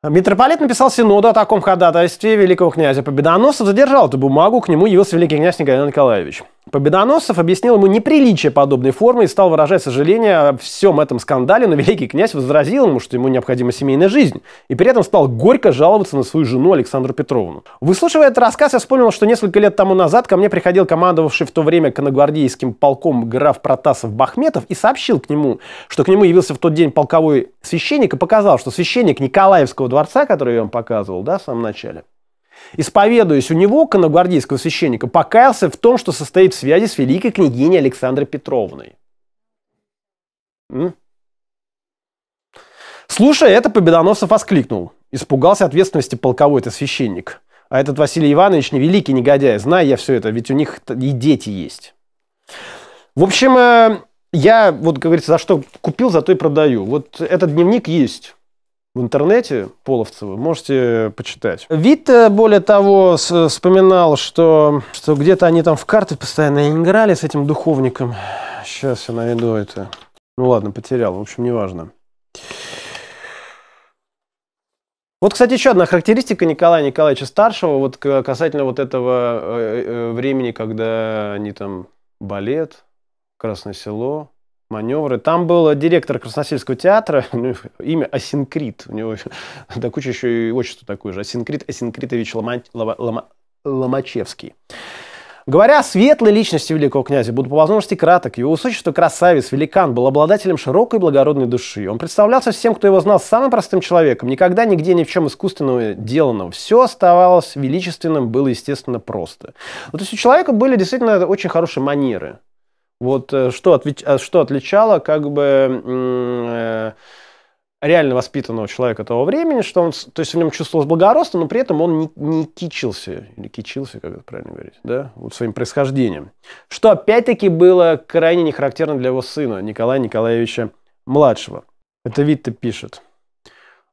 S1: А митрополит написал синоду о таком ходатайстве великого князя Победоносов, задержал эту бумагу, к нему явился великий князь Николай Николаевич. Победоносцев объяснил ему неприличие подобной формы и стал выражать сожаление о всем этом скандале, но великий князь возразил ему, что ему необходима семейная жизнь, и при этом стал горько жаловаться на свою жену Александру Петровну. Выслушивая этот рассказ, я вспомнил, что несколько лет тому назад ко мне приходил командовавший в то время коногвардейским полком граф Протасов Бахметов и сообщил к нему, что к нему явился в тот день полковой священник и показал, что священник Николаевского дворца, который я вам показывал да, в самом начале, Исповедуясь у него, коногвардейского священника, покаялся в том, что состоит в связи с великой княгиней Александрой Петровной. М? Слушая это, Победоносов воскликнул. Испугался ответственности полковой это священник. А этот Василий Иванович не великий негодяй, знаю я все это, ведь у них и дети есть. В общем, э, я, вот, как говорится, за что купил, за то и продаю. Вот этот дневник есть в интернете Половцева, можете почитать. Вид, более того, вспоминал, что, что где-то они там в карты постоянно играли с этим духовником. Сейчас я наведу это. Ну ладно, потерял, в общем, неважно. Вот, кстати, еще одна характеристика Николая Николаевича Старшего, вот касательно вот этого э, э, э, времени, когда они там балет, Красное Село, маневры. Там был директор Красносельского театра, ну, имя Асинкрит, у него да куча еще и отчество такое же, Асинкрит Асинкритович Ломачевский. Говоря о светлой личности великого князя, буду по возможности краток. Его высочество красавец, великан, был обладателем широкой благородной души. Он представлялся всем, кто его знал, самым простым человеком, никогда нигде ни в чем искусственного деланного. Все оставалось величественным, было, естественно, просто. Ну, то есть у человека были действительно очень хорошие манеры. Вот э, что, отвеч... А, что отличало как бы э, реально воспитанного человека того времени, что он, то есть в нем чувствовалось благородство, но при этом он не, не кичился, или кичился, как это правильно говорить, да, вот своим происхождением. Что опять-таки было крайне нехарактерно для его сына, Николая Николаевича младшего. Это Витте пишет.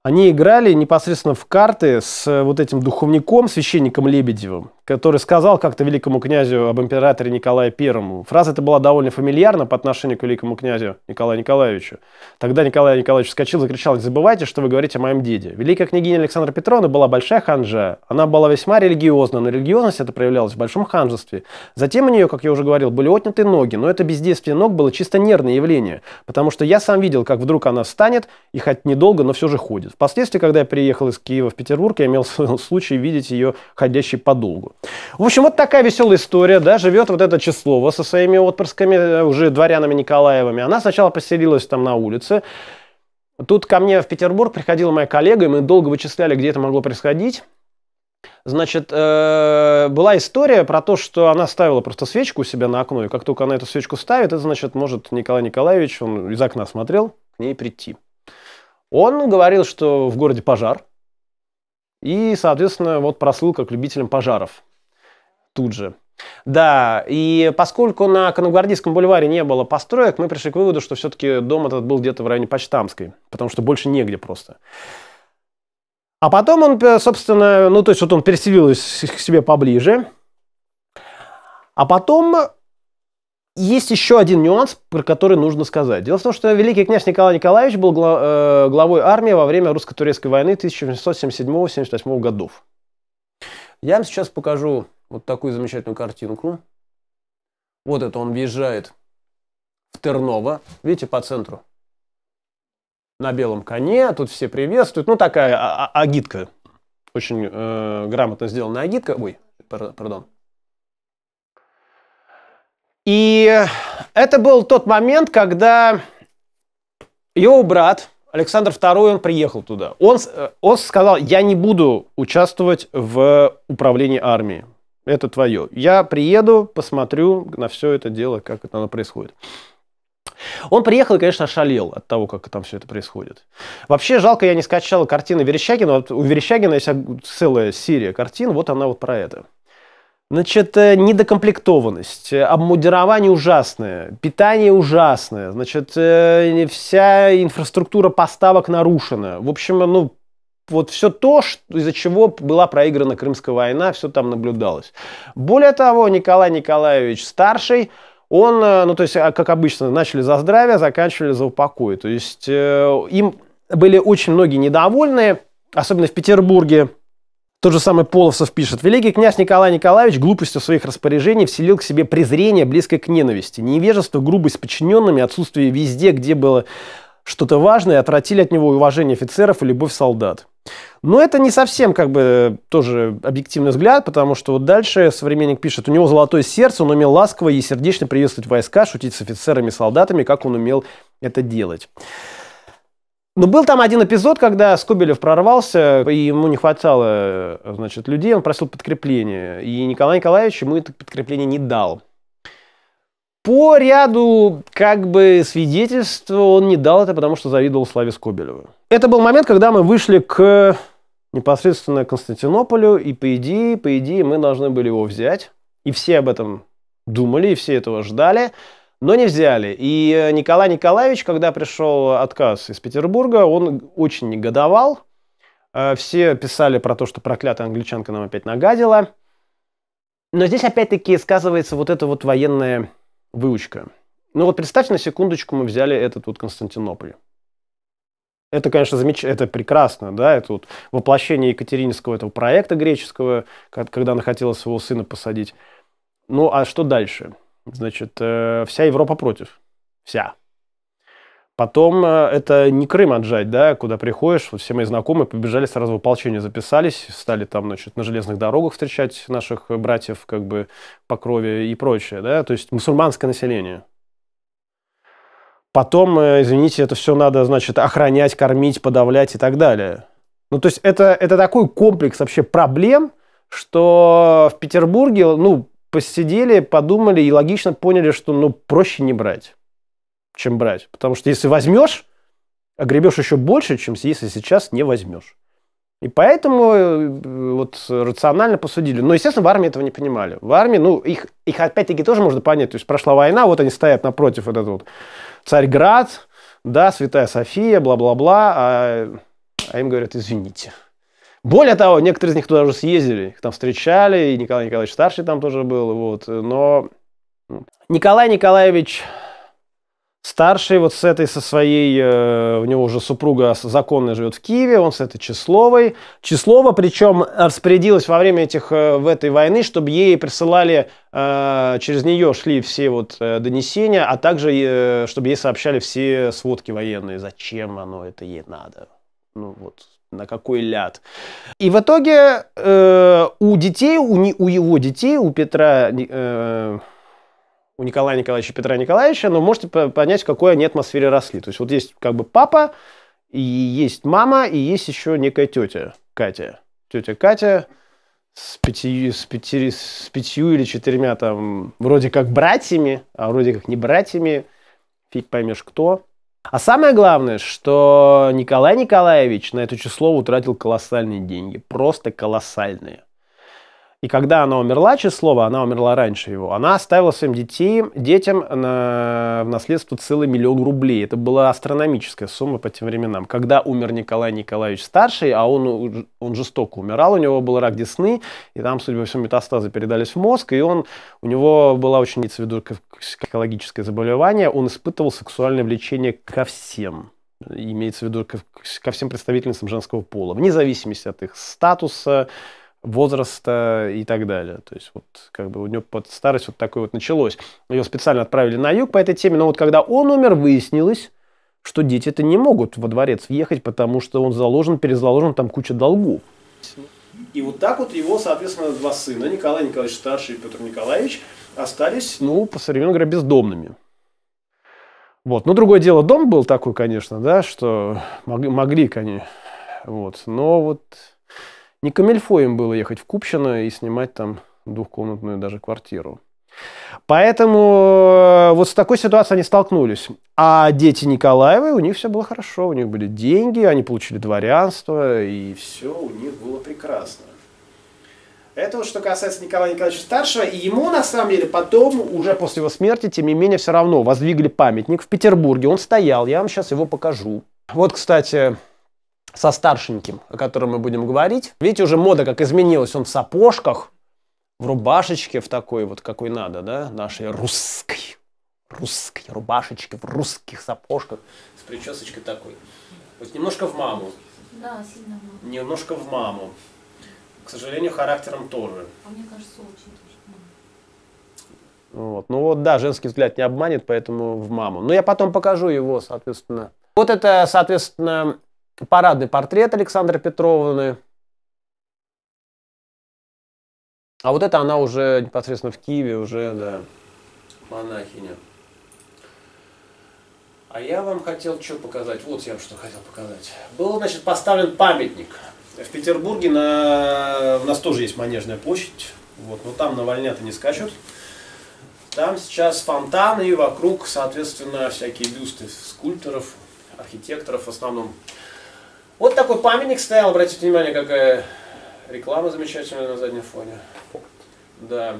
S1: Они играли непосредственно в карты с э, вот этим духовником, священником Лебедевым который сказал как-то великому князю об императоре Николае I. Фраза эта была довольно фамильярна по отношению к великому князю Николаю Николаевичу. Тогда Николай Николаевич вскочил и кричал, не забывайте, что вы говорите о моем деде. Великая княгиня Александра Петровна была большая ханжа. Она была весьма религиозна, но религиозность это проявлялась в большом ханжестве. Затем у нее, как я уже говорил, были отняты ноги, но это бездействие ног было чисто нервное явление, потому что я сам видел, как вдруг она встанет и хоть недолго, но все же ходит. Впоследствии, когда я приехал из Киева в Петербург, я имел случай видеть ее ходящей подолгу. В общем, вот такая веселая история, да, живет вот это Числова со своими отпрысками, э, уже дворянами Николаевыми. Она сначала поселилась там на улице. Тут ко мне в Петербург приходила моя коллега, и мы долго вычисляли, где это могло происходить. Значит, э, была история про то, что она ставила просто свечку у себя на окно, и как только она эту свечку ставит, это значит, может Николай Николаевич, он из окна смотрел, к ней прийти. Он говорил, что в городе пожар, и, соответственно, вот прослыл как любителям пожаров тут же. Да, и поскольку на Коногвардейском бульваре не было построек, мы пришли к выводу, что все-таки дом этот был где-то в районе Почтамской, потому что больше негде просто. А потом он, э, собственно, ну то есть вот он переселился к себе поближе. А потом есть еще один нюанс, про который нужно сказать. Дело в том, что великий князь Николай Николаевич был э, главой армии во время русско-турецкой войны 1877-1878 годов. Я вам сейчас покажу вот такую замечательную картинку. Вот это он въезжает в Терново, видите, по центру. На белом коне, а тут все приветствуют. Ну, такая а, а, агитка. Очень э, грамотно сделанная агитка. Ой, пар пардон. И это был тот момент, когда его брат, Александр II, он приехал туда. Он, э, он сказал, я не буду участвовать в управлении армией это твое. Я приеду, посмотрю на все это дело, как это оно происходит. Он приехал и, конечно, ошалел от того, как там все это происходит. Вообще, жалко, я не скачал картины Верещагина. Вот у Верещагина есть целая серия картин, вот она вот про это. Значит, э, недокомплектованность, э, обмундирование ужасное, питание ужасное, значит, э, вся инфраструктура поставок нарушена. В общем, ну, вот все то, из-за чего была проиграна Крымская война, все там наблюдалось. Более того, Николай Николаевич старший, он, э, ну то есть, а, как обычно, начали за здравие, заканчивали за упокой. То есть э, им были очень многие недовольны, особенно в Петербурге. Тот же самый Половцев пишет. Великий князь Николай Николаевич глупостью своих распоряжений вселил к себе презрение, близкое к ненависти. Невежество, грубость с подчиненными, отсутствие везде, где было что-то важное, отвратили от него уважение офицеров и любовь солдат. Но это не совсем как бы тоже объективный взгляд, потому что вот дальше современник пишет, у него золотое сердце, он умел ласково и сердечно приветствовать войска, шутить с офицерами и солдатами, как он умел это делать. Но был там один эпизод, когда Скобелев прорвался, и ему не хватало э, значит, людей, он просил подкрепления. И Николай Николаевич ему это подкрепление не дал. По ряду как бы свидетельств он не дал это, потому что завидовал Славе Скобелеву. Это был момент, когда мы вышли к непосредственно Константинополю, и по идее, по идее мы должны были его взять. И все об этом думали, и все этого ждали, но не взяли. И э, Николай Николаевич, когда пришел отказ из Петербурга, он очень негодовал. Э, все писали про то, что проклятая англичанка нам опять нагадила. Но здесь опять-таки сказывается вот это вот военное выучка. Ну вот представьте на секундочку, мы взяли этот вот Константинополь. Это, конечно, замеч... это прекрасно, да, это вот воплощение Екатерининского этого проекта греческого, когда она хотела своего сына посадить. Ну, а что дальше? Значит, э, вся Европа против. Вся. Потом э, это не Крым отжать, а да, куда приходишь, вот все мои знакомые побежали сразу в ополчение, записались, стали там, значит, на железных дорогах встречать наших братьев, как бы, по крови и прочее, да, то есть мусульманское население. Потом, э, извините, это все надо, значит, охранять, кормить, подавлять и так далее. Ну, то есть это, это такой комплекс вообще проблем, что в Петербурге, ну, посидели, подумали и логично поняли, что, ну, проще не брать чем брать. Потому что если возьмешь, огребешь еще больше, чем если сейчас не возьмешь. И поэтому э, вот рационально посудили. Но, естественно, в армии этого не понимали. В армии, ну, их, их опять-таки тоже можно понять. То есть прошла война, вот они стоят напротив вот этот вот Царьград, да, Святая София, бла-бла-бла, а, а им говорят, извините. Более того, некоторые из них туда уже съездили, их там встречали, и Николай Николаевич Старший там тоже был, вот, но Николай Николаевич Старший вот с этой, со своей, э, у него уже супруга законная живет в Киеве, он с этой Числовой. Числова, причем, распорядилась во время этих, э, в этой войны, чтобы ей присылали, э, через нее шли все вот донесения, а также, чтобы ей сообщали все сводки военные, зачем оно это ей надо. Ну вот, на какой ляд. И в итоге э, у детей, у, не, у его детей, у Петра... Э, у Николая Николаевича Петра Николаевича, но ну, можете понять, в какой они атмосфере росли. То есть вот есть как бы папа, и есть мама, и есть еще некая тетя Катя. Тетя Катя с пятью, с, пяти, с пятью или четырьмя там вроде как братьями, а вроде как не братьями, фиг поймешь кто. А самое главное, что Николай Николаевич на это число утратил колоссальные деньги, просто колоссальные. И когда она умерла, числова, она умерла раньше его, она оставила своим детей, детям на, в наследство целый миллион рублей. Это была астрономическая сумма по тем временам. Когда умер Николай Николаевич старший, а он, он жестоко умирал, у него был рак десны, и там, судя по всему, метастазы передались в мозг, и он, у него была очень, имеется в виду, психологическое заболевание, он испытывал сексуальное влечение ко всем имеется в виду ко, ко всем представительницам женского пола, вне зависимости от их статуса, возраста и так далее. То есть вот как бы у него под старость вот такое вот началось. Ее специально отправили на юг по этой теме, но вот когда он умер, выяснилось, что дети-то не могут во дворец въехать, потому что он заложен, перезаложен, там куча долгов. И вот так вот его, соответственно, два сына, Николай Николаевич Старший и Петр Николаевич, остались, ну, по современному говоря, бездомными. Вот. Ну, другое дело, дом был такой, конечно, да, что могли, могли конечно. Вот. Но вот не камельфоем было ехать в Купчино и снимать там двухкомнатную даже квартиру. Поэтому э, вот с такой ситуацией они столкнулись. А дети Николаевы у них все было хорошо, у них были деньги, они получили дворянство, и все у них было прекрасно. Это вот что касается Николая Николаевича Старшего, и ему на самом деле потом, уже после его смерти, тем не менее, все равно воздвигли памятник в Петербурге. Он стоял, я вам сейчас его покажу. Вот, кстати, со старшеньким, о котором мы будем говорить. Видите, уже мода как изменилась. Он в сапожках, в рубашечке, в такой вот, какой надо, да, нашей русской. Русской рубашечке, в русских сапожках, с причесочкой такой. Вот немножко в маму. Да, сильно в маму. Немножко в маму. К сожалению, характером тоже. А мне кажется, очень вот. Ну вот, да, женский взгляд не обманет, поэтому в маму. Но я потом покажу его, соответственно. Вот это, соответственно, Парадный портрет Александра Петровны. А вот это она уже непосредственно в Киеве, уже, да, монахиня. А я вам хотел что показать? Вот я вам что хотел показать. Был, значит, поставлен памятник. В Петербурге на... у нас тоже есть Манежная площадь. Вот, но там на вольня не скачут. Там сейчас фонтаны и вокруг, соответственно, всякие бюсты скульпторов, архитекторов в основном. Вот такой памятник стоял, обратите внимание, какая реклама замечательная на заднем фоне. Да.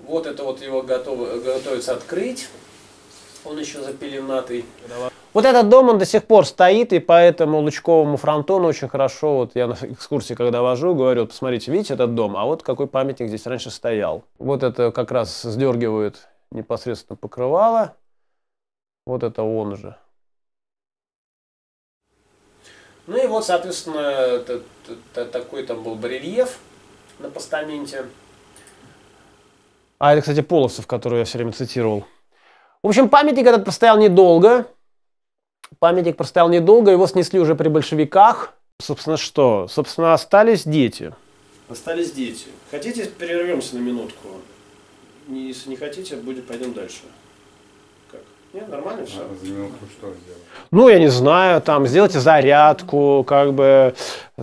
S1: Вот это вот его готовы, готовится открыть. Он еще запеленатый. Вот этот дом, он до сих пор стоит, и поэтому Лучковому фронтону очень хорошо, вот я на экскурсии, когда вожу, говорю, посмотрите, видите этот дом, а вот какой памятник здесь раньше стоял. Вот это как раз сдергивают непосредственно покрывало, вот это он же. Ну и вот, соответственно, это такой там был барельеф на постаменте. А это, кстати, Полосов, которую я все время цитировал. В общем, памятник этот простоял недолго. Памятник простоял недолго, его снесли уже при большевиках. Собственно, что? Собственно, остались дети. Остались дети. Хотите, перервемся на минутку? Если не хотите, будет, пойдем дальше. Нет, нормально все. А за минутку что сделать? Ну, я не знаю, там, сделайте зарядку, как бы,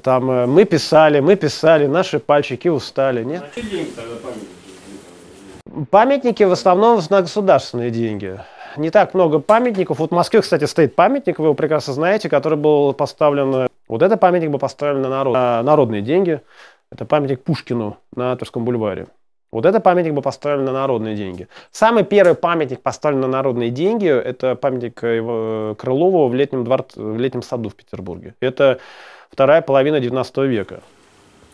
S1: там, э, мы писали, мы писали, наши пальчики устали, нет? А деньги тогда памятники? Памятники в основном на государственные деньги не так много памятников. Вот в Москве, кстати, стоит памятник, вы его прекрасно знаете, который был поставлен... Э, вот этот памятник был поставлен на, народ, на народные деньги. Это памятник Пушкину на Турском бульваре. Вот это памятник был поставлен на народные деньги. Самый первый памятник, построен на народные деньги, это памятник э, его, э, Крылову в летнем, двор, в летнем саду в Петербурге. Это вторая половина 19 века.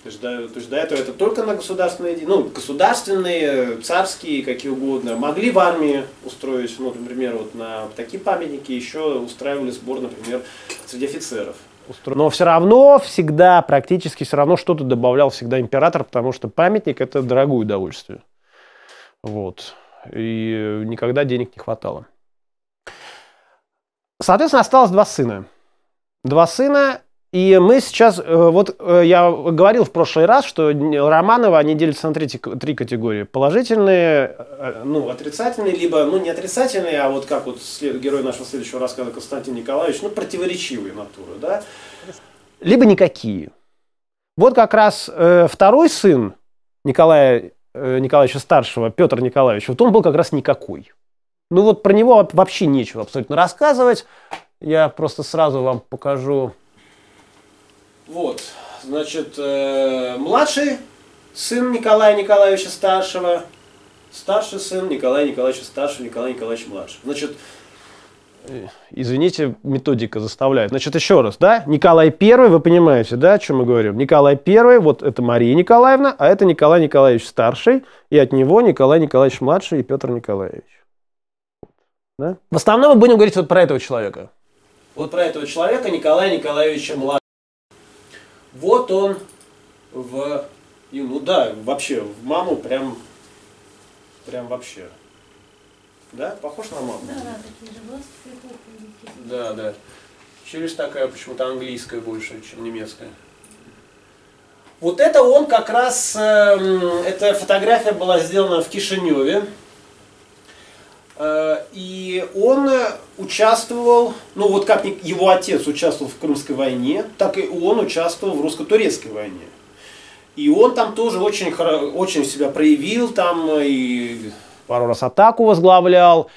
S1: То есть, до, то есть до этого это только на государственные деньги, ну, государственные, э, царские, какие угодно. Могли в армии устроить, ну, например, вот на такие памятники еще устраивали сбор, например, среди офицеров. Но все равно всегда, практически все равно что-то добавлял всегда император, потому что памятник – это дорогое удовольствие. Вот. И никогда денег не хватало. Соответственно, осталось два сына. Два сына, и мы сейчас, э, вот э, я говорил в прошлый раз, что Романова, они делятся на три, три категории. Положительные, э, ну, отрицательные, либо, ну, не отрицательные, а вот как вот герой нашего следующего рассказа Константин Николаевич, ну, противоречивые натуры, да? Либо никакие. Вот как раз э, второй сын Николая э, Николаевича Старшего, Петр Николаевич, вот он был как раз никакой. Ну вот про него вообще нечего абсолютно рассказывать. Я просто сразу вам покажу вот, значит, э, младший сын Николая Николаевича Старшего, старший сын Николая Николаевича Старшего, Николай Николаевич Младший. Значит, э, Извините, методика заставляет. Значит, еще раз, да? Николай Первый, вы понимаете, да, о чем мы говорим? Николай Первый, вот это Мария Николаевна, а это Николай Николаевич Старший, и от него Николай Николаевич Младший и Петр Николаевич. Да? В основном мы будем говорить вот про этого человека. Вот про этого человека Николая Николаевича Младшего. Вот он в... И, ну да, вообще, в маму прям... Прям вообще. Да? Похож на маму? Да, да, такие же глазки, Да, да. Челюсть такая почему-то английская больше, чем немецкая. Вот это он как раз, э, эта фотография была сделана в Кишиневе. Э, и он э, участвовал, ну вот как его отец участвовал в Крымской войне, так и он участвовал в русско-турецкой войне. И он там тоже очень, очень себя проявил, там э, и пару раз атаку возглавлял.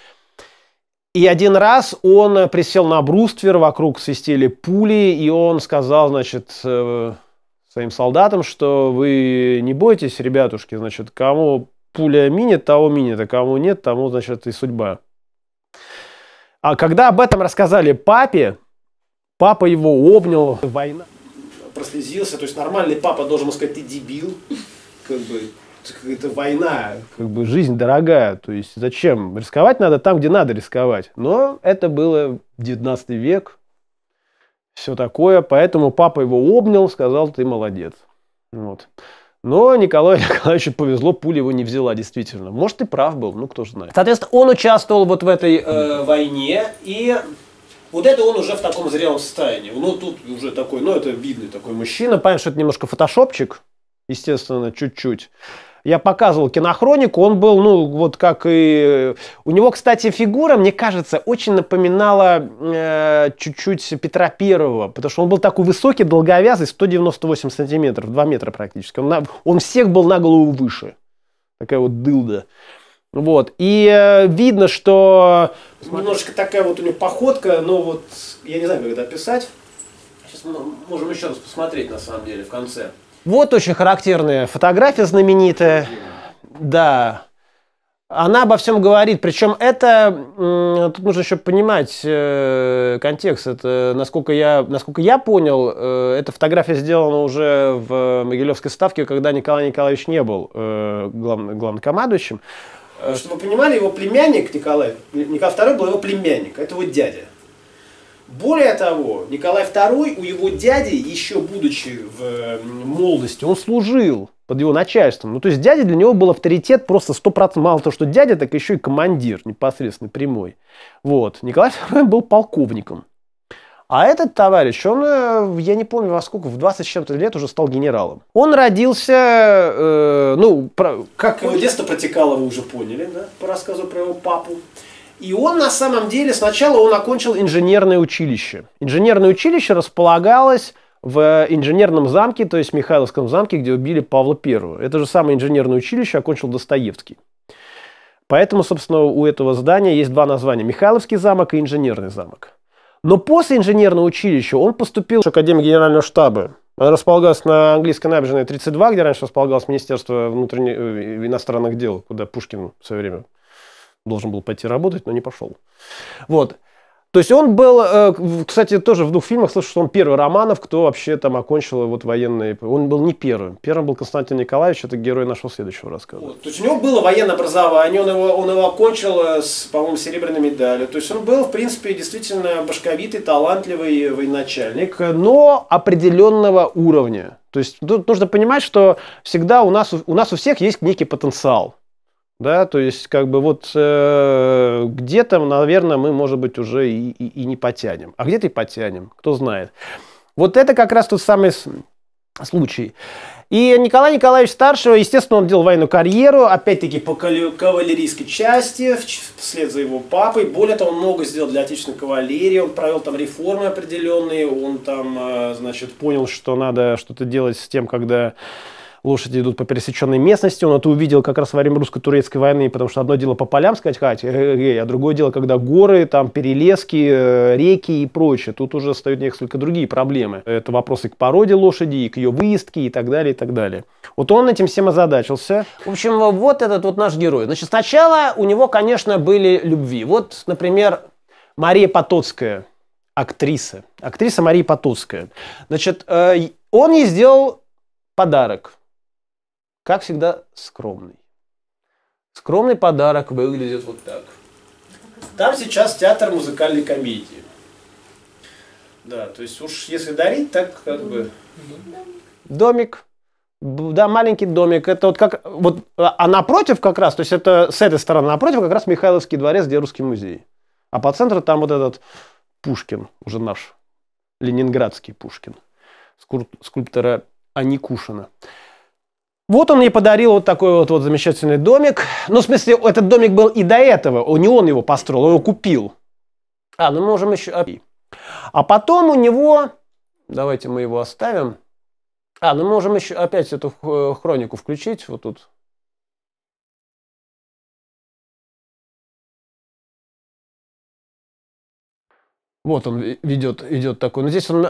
S1: И один раз он присел на бруствер, вокруг свистели пули, и он сказал, значит, своим солдатам, что вы не бойтесь, ребятушки, значит, кому пуля минит, того минит, а кому нет, тому, значит, и судьба. А когда об этом рассказали папе, папа его обнял, война. Прослезился, то есть нормальный папа должен ему сказать, ты дебил, как бы, это война. Как бы жизнь дорогая, то есть зачем? Рисковать надо там, где надо рисковать. Но это было 19 век, все такое, поэтому папа его обнял, сказал, ты молодец. Вот. Но Николаю Николаевичу повезло, пуля его не взяла, действительно. Может, и прав был, ну кто же знает. Соответственно, он участвовал вот в этой э, войне, и вот это он уже в таком зрелом состоянии. Ну, тут уже такой, ну, это видный такой мужчина. Понятно, что это немножко фотошопчик, естественно, чуть-чуть я показывал кинохронику, он был, ну, вот как и... Э, у него, кстати, фигура, мне кажется, очень напоминала э, чуть-чуть Петра Первого, потому что он был такой высокий, долговязый, 198 сантиметров, 2 метра практически. Он, на... он всех был на голову выше. Такая вот дылда. Вот. И э, видно, что... Немножко такая вот у него походка, но вот я не знаю, как это описать. Сейчас мы можем еще раз посмотреть, на самом деле, в конце. Вот очень характерная фотография знаменитая. Да. Она обо всем говорит. Причем это, тут нужно еще понимать э, контекст. Это, насколько я, насколько я понял, э, эта фотография сделана уже в Могилевской ставке, когда Николай Николаевич не был э, глав, главнокомандующим. Чтобы вы понимали, его племянник Николай, Николай II был его племянник, это его дядя. Более того, Николай II у его дяди, еще будучи в э, молодости, он служил под его начальством. Ну, то есть дядя для него был авторитет просто 100%. Мало того, что дядя, так еще и командир непосредственно прямой. Вот. Николай II был полковником. А этот товарищ, он, э, я не помню во сколько, в 20 с чем-то лет уже стал генералом. Он родился, э, ну... Про... Как его детство протекало, вы уже поняли, да? По рассказу про его папу. И он на самом деле сначала он окончил инженерное училище. Инженерное училище располагалось в э, инженерном замке, то есть Михайловском замке, где убили Павла I. Это же самое инженерное училище окончил Достоевский. Поэтому, собственно, у этого здания есть два названия. Михайловский замок и инженерный замок. Но после инженерного училища он поступил в Академию Генерального штаба. Она располагалась на английской набережной 32, где раньше располагалось Министерство внутренних э, иностранных дел, куда Пушкин в свое время должен был пойти работать, но не пошел. Вот. То есть он был, э, кстати, тоже в двух фильмах слышал, что он первый Романов, кто вообще там окончил вот военные... Он был не первым. Первым был Константин Николаевич, это герой нашего следующего рассказа. Вот, то есть у него было военное образование, он его, он его окончил э, с, по-моему, серебряной медалью. То есть он был, в принципе, действительно башковитый, талантливый военачальник. Э, но определенного уровня. То есть тут нужно понимать, что всегда у нас, у нас у всех есть некий потенциал. Да, то есть, как бы вот э, где-то, наверное, мы, может быть, уже и, и, и не потянем. А где-то и потянем, кто знает. Вот это как раз тот самый случай. И Николай Николаевич Старшего, естественно, он делал военную карьеру, опять-таки по кавалерийской части, вслед за его папой. Более того, он много сделал для отечественной кавалерии, он провел там реформы определенные, он там, э, значит, понял, что надо что-то делать с тем, когда лошади идут по пересеченной местности. Он это увидел как раз во время русско-турецкой войны, потому что одно дело по полям скачать, э, э, а другое дело, когда горы, там перелески, э, реки и прочее. Тут уже остаются несколько другие проблемы. Это вопросы к породе лошади, и к ее выездке и так далее, и так далее. Вот он этим всем озадачился. В общем, вот этот вот наш герой. Значит, сначала у него, конечно, были любви. Вот, например, Мария Потоцкая, актриса. Актриса Мария Потоцкая. Значит, он ей сделал подарок как всегда, скромный. Скромный подарок выглядит вот так. Там сейчас театр музыкальной комедии. Да, то есть уж если дарить, так как бы... Домик. Да, маленький домик. Это вот как... Вот, а, а напротив как раз, то есть это с этой стороны напротив как раз Михайловский дворец, где Русский музей. А по центру там вот этот Пушкин, уже наш, ленинградский Пушкин, скульптора Аникушина. Кушина. Вот он мне подарил вот такой вот, вот замечательный домик. Ну, в смысле, этот домик был и до этого. Не он его построил, он его купил. А, ну можем еще... А потом у него... Давайте мы его оставим. А, ну можем еще опять эту э, хронику включить. Вот тут Вот он ведет, идет такой. Но ну, здесь он...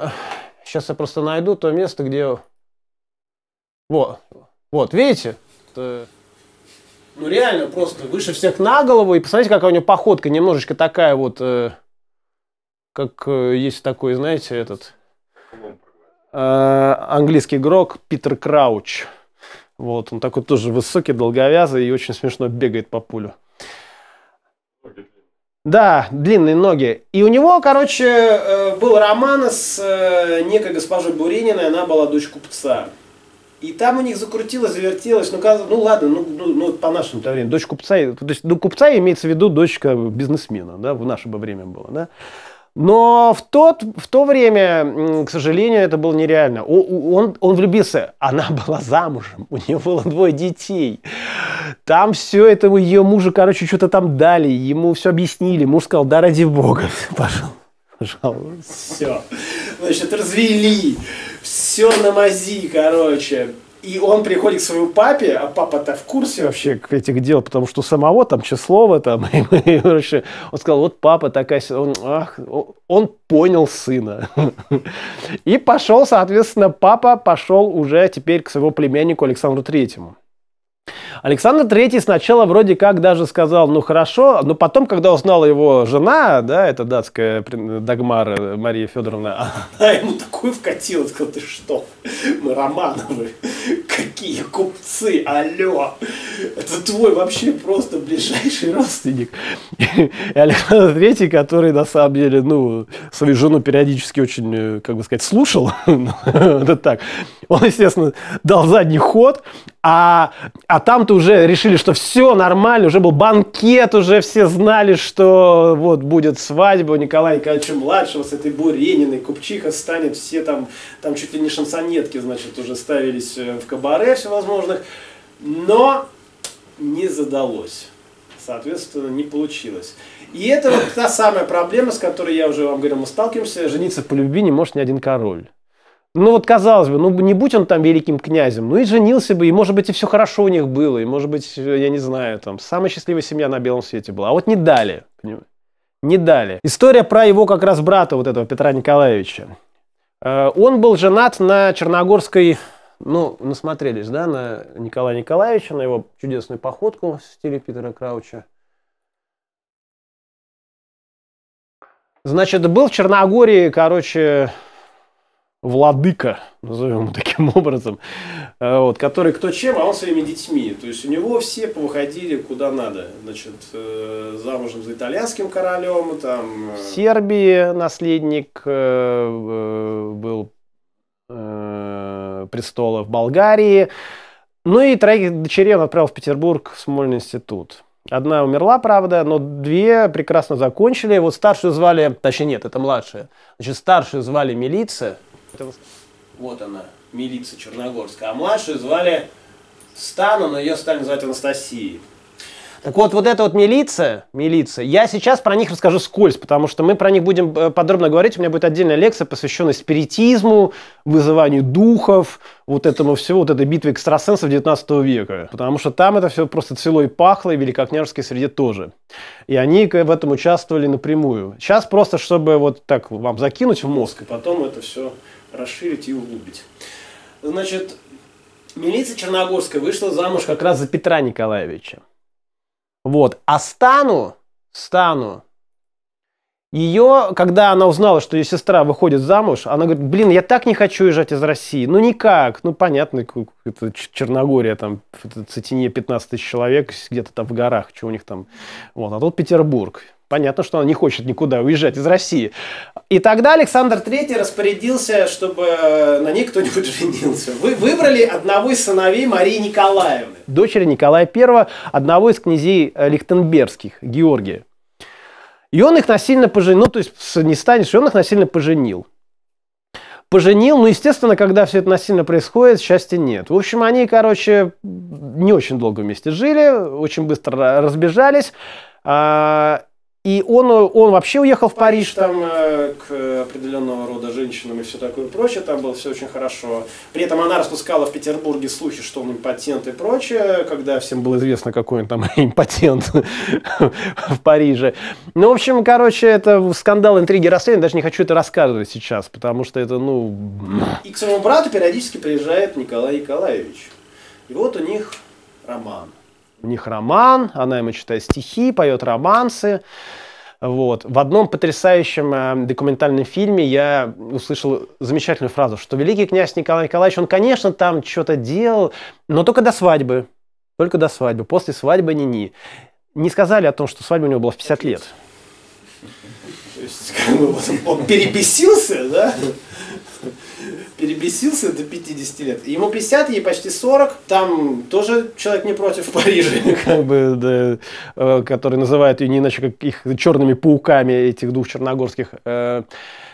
S1: Сейчас э, я просто найду то место, где... Вот. Вот, видите? Это... Ну реально, просто выше всех на голову. И посмотрите, какая у него походка немножечко такая вот, э, как э, есть такой, знаете, этот э, английский игрок Питер Крауч. Вот, он такой тоже высокий, долговязый и очень смешно бегает по пулю. Да, длинные ноги. И у него, короче, э, был роман с э, некой госпожой Бурининой, она была дочь купца. И там у них закрутилось, завертелось, ну, ну ладно, ну, ну, ну по нашему то время Дочь купца, то есть, ну, купца имеется в виду дочка бизнесмена, да, в наше бы время было, да. Но в, тот, в то время, к сожалению, это было нереально. Он, он, он влюбился, она была замужем, у нее было двое детей. Там все это ее мужу, короче, что-то там дали, ему все объяснили. Муж сказал, да ради бога, пошел. Пожалуйста. Все. Значит, развели все на мази, короче. И он приходит к своему папе, а папа-то в курсе вообще этих дел, потому что самого там Числова там, и, короче, он сказал, вот папа такая, он, ах, он понял сына. И пошел, соответственно, папа пошел уже теперь к своему племяннику Александру Третьему. Александр III сначала вроде как даже сказал, ну хорошо, но потом, когда узнала его жена, да, это датская Дагмара э, Мария Федоровна, она ему такую вкатила, сказала, ты что, мы Романовы, какие купцы, алло, это твой вообще просто ближайший родственник. И Александр III, который на самом деле, ну, свою жену периодически очень, э, как бы сказать, слушал, это ну, так, он, естественно, дал задний ход, а, а там студенты уже решили, что все нормально, уже был банкет, уже все знали, что вот будет свадьба Николая Николаевича младшего с этой Бурининой, Купчиха станет, все там, там чуть ли не шансонетки, значит, уже ставились э, в кабаре всевозможных, но не задалось соответственно, не получилось. И это вот та самая проблема, с которой я уже вам говорил, мы сталкиваемся. Жениться по любви не может ни один король. Ну вот казалось бы, ну не будь он там великим князем, ну и женился бы, и может быть и все хорошо у них было, и может быть, э, я не знаю, там самая счастливая семья на белом свете была. А вот не дали, не дали. История про его как раз брата вот этого Петра Николаевича. Э, он был женат на черногорской, ну насмотрелись, да, на Николая Николаевича, на его чудесную походку в стиле Питера Крауча. Значит, был в Черногории, короче, владыка, назовем таким образом, э, вот, который кто чем, а он своими детьми. То есть у него все повыходили куда надо. Значит, э, замужем за итальянским королем, там... Э, в Сербии наследник был престола в Болгарии. Ну и троих дочерей он отправил в Петербург в Смольный институт. Одна умерла, правда, но две прекрасно закончили. Вот старшую звали, точнее нет, это младшая. Значит, старшую звали милиция, это... Вот она, милиция Черногорская. А младшую звали Стана, но ее стали называть Анастасией. Так вот, вот эта вот милиция, милиция, я сейчас про них расскажу скользь, потому что мы про них будем э, подробно говорить. У меня будет отдельная лекция, посвященная спиритизму, вызыванию духов, вот этому всего, вот этой битве экстрасенсов 19 века. Потому что там это все просто цвело и пахло, и в великокняжеской среде тоже. И они в этом участвовали напрямую. Сейчас просто, чтобы вот так вам закинуть в мозг, и потом это все расширить и углубить. Значит, милиция Черногорская вышла замуж как раз за Петра Николаевича. Вот. А Стану, Стану, ее, когда она узнала, что ее сестра выходит замуж, она говорит, блин, я так не хочу уезжать из России. Ну никак, ну понятно, это Черногория, там, в Цитине 15 тысяч человек, где-то там в горах, что у них там. Вот, а тут Петербург. Понятно, что она не хочет никуда уезжать из России. И тогда Александр III распорядился, чтобы э, на ней кто-нибудь женился. Вы выбрали одного из сыновей Марии Николаевны. Дочери Николая I, одного из князей э, Лихтенбергских, Георгия. И он их насильно поженил, ну, то есть не станешь, и он их насильно поженил. Поженил, ну, естественно, когда все это насильно происходит, счастья нет. В общем, они, короче, не очень долго вместе жили, очень быстро разбежались. А, и он, он вообще уехал в Париж. Там э, к определенного рода женщинам и все такое прочее, там было все очень хорошо. При этом она распускала в Петербурге слухи, что он импотент и прочее, когда всем было известно, какой он там импотент в Париже. Ну, в общем, короче, это скандал, интриги, расследования, даже не хочу это рассказывать сейчас, потому что это, ну... И к своему брату периодически приезжает Николай Николаевич. И вот у них роман. У них роман, она ему читает стихи, поет романсы. Вот. В одном потрясающем э, документальном фильме я услышал замечательную фразу, что великий князь Николай Николаевич, он, конечно, там что-то делал, но только до свадьбы. Только до свадьбы. После свадьбы не ни. Не сказали о том, что свадьба у него была в 50 лет. То есть, как бы, он перебесился, да? перебесился до 50 лет. Ему 50, ей почти 40. Там тоже человек не против в Париже. Как бы, да, э, который называет ее не иначе, как их черными пауками, этих двух черногорских. Э,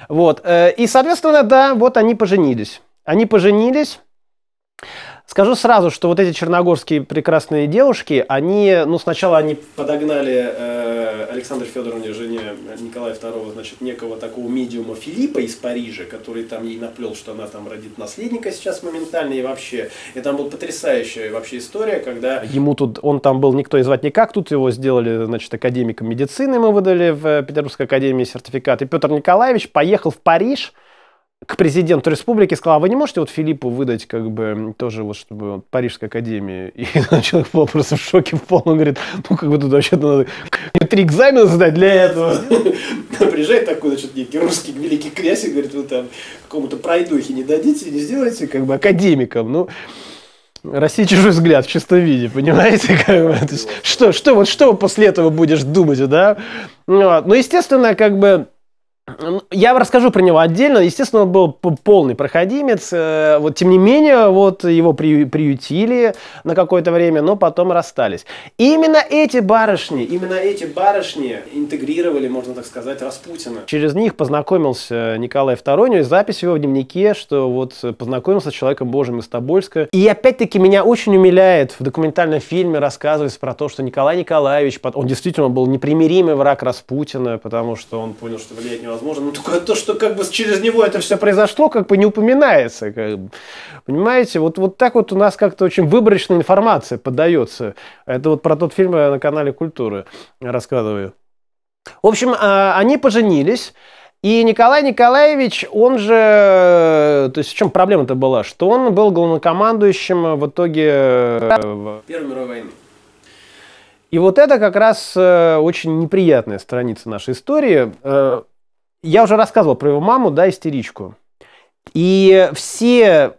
S1: вот. Э, и, соответственно, да, вот они поженились. Они поженились. Скажу сразу, что вот эти черногорские прекрасные девушки, они, ну, сначала они подогнали э, Александре Федоровне, жене Николая II, значит, некого такого медиума Филиппа из Парижа, который там ей наплел, что она там родит наследника сейчас моментально и вообще. И там была потрясающая вообще история, когда... Ему тут, он там был никто и звать никак, тут его сделали, значит, академиком медицины мы выдали в э, Петербургской академии сертификат. И Петр Николаевич поехал в Париж, к президенту республики сказала, вы не можете вот Филиппу выдать, как бы, тоже вот, чтобы вот, Парижской академии. И человек был просто в шоке в пол, он говорит, ну, как бы тут вообще-то надо три экзамена сдать для этого. Приезжает такой, значит, некий русский великий князь и говорит, вы там какому-то пройдухе не дадите, не сделаете, как бы, академиком. Ну, Россия чужой взгляд в чистом виде, понимаете? Как бы, есть, что, что, вот что после этого будешь думать, да? Ну, а, ну естественно, как бы, я расскажу про него отдельно. Естественно, он был полный проходимец. Э, вот, тем не менее, вот его при, приютили на какое-то время, но потом расстались. И именно эти барышни, именно эти барышни интегрировали, можно так сказать, Распутина. Через них познакомился Николай II, и запись его в дневнике, что вот познакомился с человеком Божьим из Тобольска. И опять-таки меня очень умиляет в документальном фильме рассказывается про то, что Николай Николаевич, он действительно был непримиримый враг Распутина, потому что он понял, что влиять него Возможно, Ну, только то, что как бы через него это все произошло, как бы не упоминается. Как бы. Понимаете, вот, вот так вот у нас как-то очень выборочная информация подается. Это вот про тот фильм я на канале Культуры рассказываю. В общем, а, они поженились. И Николай Николаевич, он же... Э, то есть в чем проблема-то была? Что он был главнокомандующим в итоге... Э, Первой мировой войны. И вот это как раз э, очень неприятная страница нашей истории я уже рассказывал про его маму, да, истеричку. И все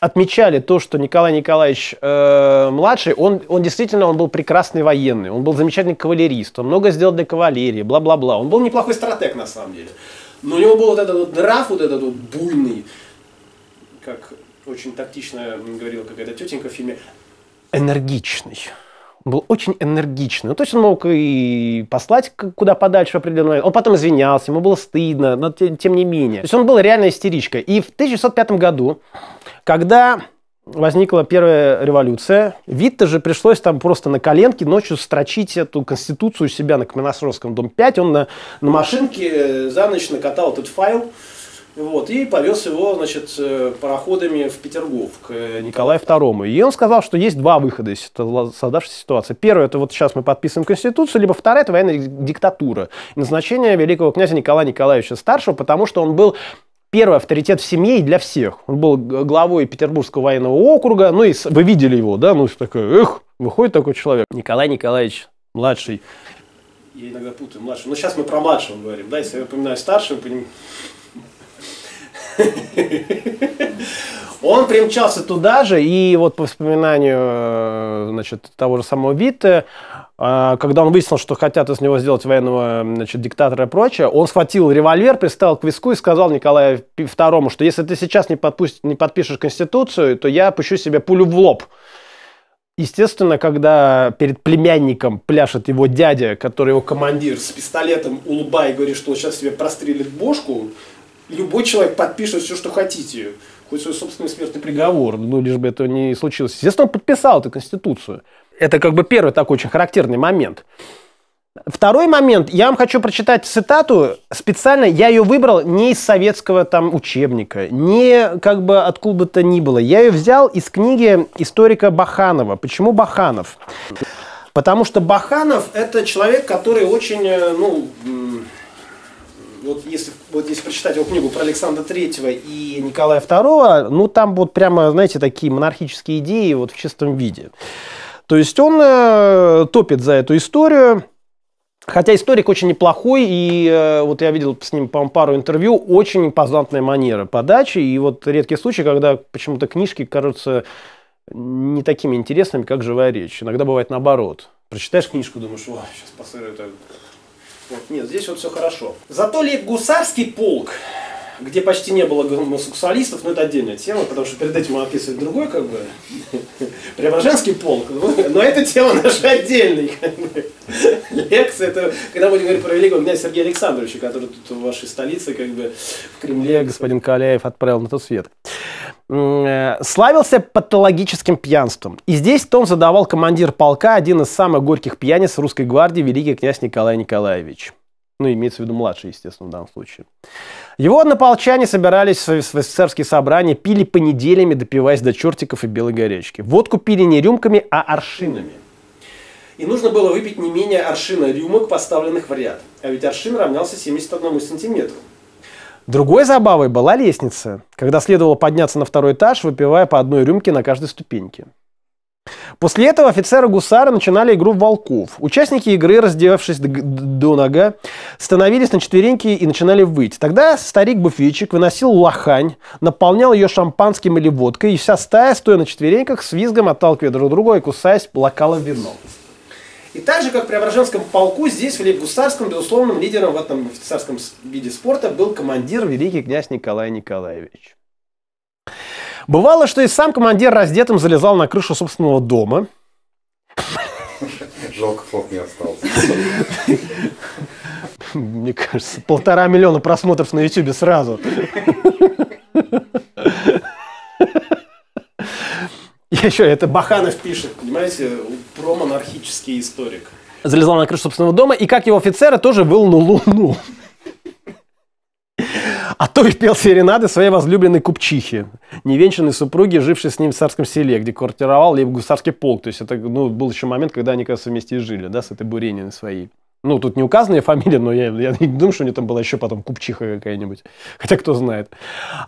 S1: отмечали то, что Николай Николаевич э, младший, он, он действительно он был прекрасный военный, он был замечательный кавалерист, он много сделал для кавалерии, бла-бла-бла. Он был неплохой стратег на самом деле. Но у него был вот этот вот нрав, вот этот вот буйный, как очень тактично говорила какая-то тетенька в фильме, энергичный был очень энергичный. Ну, то есть он мог и послать куда подальше в Он потом извинялся, ему было стыдно, но тем, тем не менее. То есть он был реально истеричка. И в 1905 году, когда возникла первая революция. Витте же пришлось там просто на коленке ночью строчить эту конституцию у себя на Каменосровском, дом 5. Он на, на машинке э, за ночь накатал этот файл. Вот, и повез его, значит, э, пароходами в Петергоф к э, Николаю II. И он сказал, что есть два выхода из создавшейся ситуации. Первое, это вот сейчас мы подписываем Конституцию, либо вторая, это военная диктатура. Назначение великого князя Николая Николаевича Старшего, потому что он был первый авторитет в семье и для всех. Он был главой Петербургского военного округа, ну и вы видели его, да, ну такой, эх, выходит такой человек. Николай Николаевич младший. Я иногда путаю младшего. Но ну, сейчас мы про младшего говорим, да, если я упоминаю старшего, понимаю он примчался туда же, и вот по воспоминанию э, значит, того же самого Витте, э, когда он выяснил, что хотят из него сделать военного значит, диктатора и прочее, он схватил револьвер, пристал к виску и сказал Николаю II, что если ты сейчас не, подпусть, не подпишешь Конституцию, то я пущу себе пулю в лоб. Естественно, когда перед племянником пляшет его дядя, который его командир с пистолетом, улыбая, говорит, что он сейчас себе прострелит бошку, любой человек подпишет все, что хотите. Хоть свой собственный смертный приговор, ну, лишь бы это не случилось. Естественно, он подписал эту Конституцию. Это как бы первый такой очень характерный момент. Второй момент. Я вам хочу прочитать цитату. Специально я ее выбрал не из советского там учебника, не как бы откуда бы то ни было. Я ее взял из книги историка Баханова. Почему Баханов? Потому что Баханов – это человек, который очень, э, ну, вот если, вот если прочитать его книгу про Александра Третьего и Николая Второго, ну там будут прямо, знаете, такие монархические идеи вот в чистом виде. То есть он э, топит за эту историю. Хотя историк очень неплохой, и э, вот я видел с ним, по пару интервью, очень импозантная манера подачи, и вот редкий случай, когда почему-то книжки кажутся не такими интересными, как живая речь. Иногда бывает наоборот. Прочитаешь книжку, думаешь, о, сейчас пассирует вот, нет, здесь вот все хорошо. Зато лейб-гусарский полк где почти не было гомосексуалистов, но это отдельная тема, потому что перед этим мы описывали другой, как бы, преображенский полк, ну, но это тема наша отдельная. Лекция, это, когда мы будем говорить про великого меня Сергея Александровича, который тут в вашей столице, как бы, в Кремле. Господин Каляев отправил на тот свет э, славился патологическим пьянством. И здесь тон задавал командир полка, один из самых горьких пьяниц русской гвардии, великий князь Николай Николаевич. Ну, имеется в виду младший, естественно, в данном случае. Его однополчане собирались в офицерские собрания, пили по неделями, допиваясь до чертиков и белой горячки. Водку пили не рюмками, а аршинами. И нужно было выпить не менее аршина рюмок, поставленных в ряд. А ведь аршин равнялся 71 сантиметру. Другой забавой была лестница, когда следовало подняться на второй этаж, выпивая по одной рюмке на каждой ступеньке. После этого офицеры гусары начинали игру в волков. Участники игры, раздевавшись до, нога, становились на четвереньки и начинали выть. Тогда старик-буфетчик выносил лохань, наполнял ее шампанским или водкой, и вся стая, стоя на четвереньках, с визгом отталкивая друг друга и кусаясь, плакала вино. И так же, как в Преображенском полку, здесь, в гусарском безусловным лидером в этом офицерском виде спорта был командир великий князь Николай Николаевич. Бывало, что и сам командир раздетым залезал на крышу собственного дома. Жалко, флот не остался. Мне кажется, полтора миллиона просмотров на YouTube сразу. Еще это Баханов пишет, понимаете, про монархический историк. Залезал на крышу собственного дома, и как его офицера тоже выл на луну. А то и пел серенады своей возлюбленной купчихи, невенчанной супруги, жившей с ним в царском селе, где квартировал лейб-гусарский полк. То есть это ну, был еще момент, когда они, кажется, вместе жили, да, с этой Бурениной своей. Ну, тут не указана ее фамилия, но я, я не думаю, что у нее там была еще потом купчиха какая-нибудь. Хотя кто знает.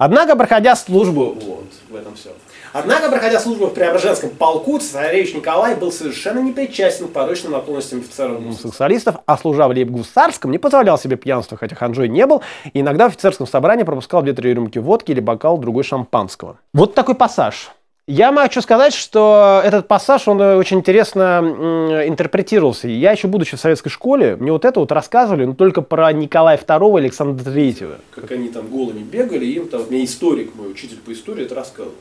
S1: Однако, проходя службу... Вот, в этом все. Однако, проходя службу в Преображенском полку, царевич Николай был совершенно не причастен к порочным наклонностям офицеров сексуалистов, а служа в Лейб-Гусарском, не позволял себе пьянства, хотя ханжой не был, и иногда в офицерском собрании пропускал 2-3 рюмки водки или бокал другой шампанского. Вот такой пассаж. Я хочу сказать, что этот пассаж, он э, очень интересно интерпретировался. Я еще будучи в советской школе, мне вот это вот рассказывали, но только про Николая II и Александра III. Как они там голыми бегали, им там, мне историк, мой учитель по истории это рассказывал.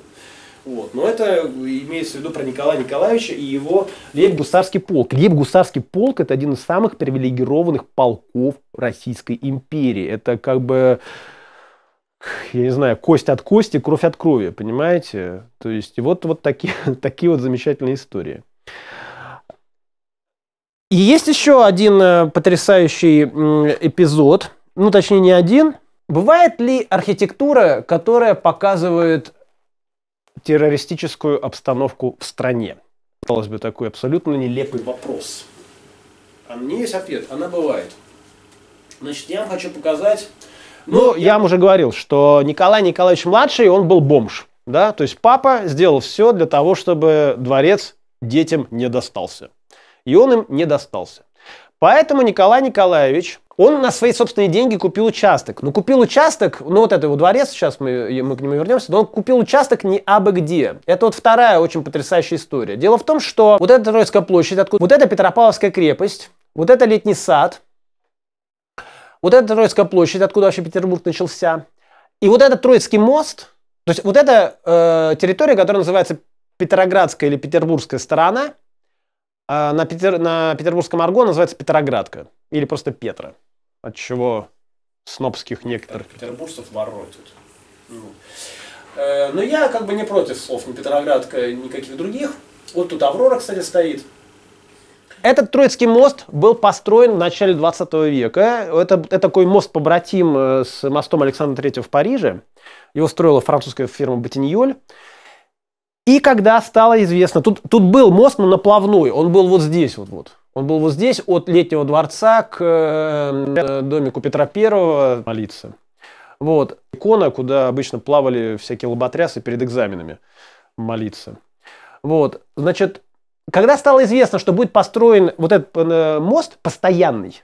S1: Вот. Но это имеется в виду про Николая Николаевича и его лейб-гусарский полк. Лейб-гусарский полк – это один из самых привилегированных полков Российской империи. Это как бы я не знаю, кость от кости, кровь от крови, понимаете? То есть вот, вот такие, такие вот замечательные истории. И есть еще один э, потрясающий эпизод, ну точнее не один. Бывает ли архитектура, которая показывает террористическую обстановку в стране? Казалось бы, такой абсолютно нелепый вопрос. А мне есть ответ, она бывает. Значит, я вам хочу показать... Ну, ну я, я вам уже говорил, что Николай Николаевич младший, он был бомж. Да? То есть папа сделал все для того, чтобы дворец детям не достался. И он им не достался. Поэтому Николай Николаевич, он на свои собственные деньги купил участок. Ну, купил участок, ну, вот это его дворец, сейчас мы, мы к нему вернемся, но он купил участок не абы где. Это вот вторая очень потрясающая история. Дело в том, что вот эта Троицкая площадь, откуда, вот эта Петропавловская крепость, вот это Летний сад, вот эта Троицкая площадь, откуда вообще Петербург начался, и вот этот Троицкий мост, то есть вот эта э, территория, которая называется Петроградская или Петербургская сторона – а, на, Петер... на петербургском арго называется Петроградка. Или просто Петра. От чего снобских некоторых. От петербуржцев воротит. Ну. Э, но я как бы не против слов ни Петроградка, никаких других. Вот тут Аврора, кстати, стоит. Этот Троицкий мост был построен в начале 20 века. Это, это такой мост побратим э, с мостом Александра III в Париже. Его строила французская фирма Ботиньоль. И когда стало известно, тут, тут был мост, но наплавной, он был вот здесь вот, вот. Он был вот здесь, от Летнего дворца к э, э, домику Петра Первого молиться. Вот. Икона, куда обычно плавали всякие лоботрясы перед экзаменами молиться. Вот. Значит, когда стало известно, что будет построен вот этот э, мост постоянный,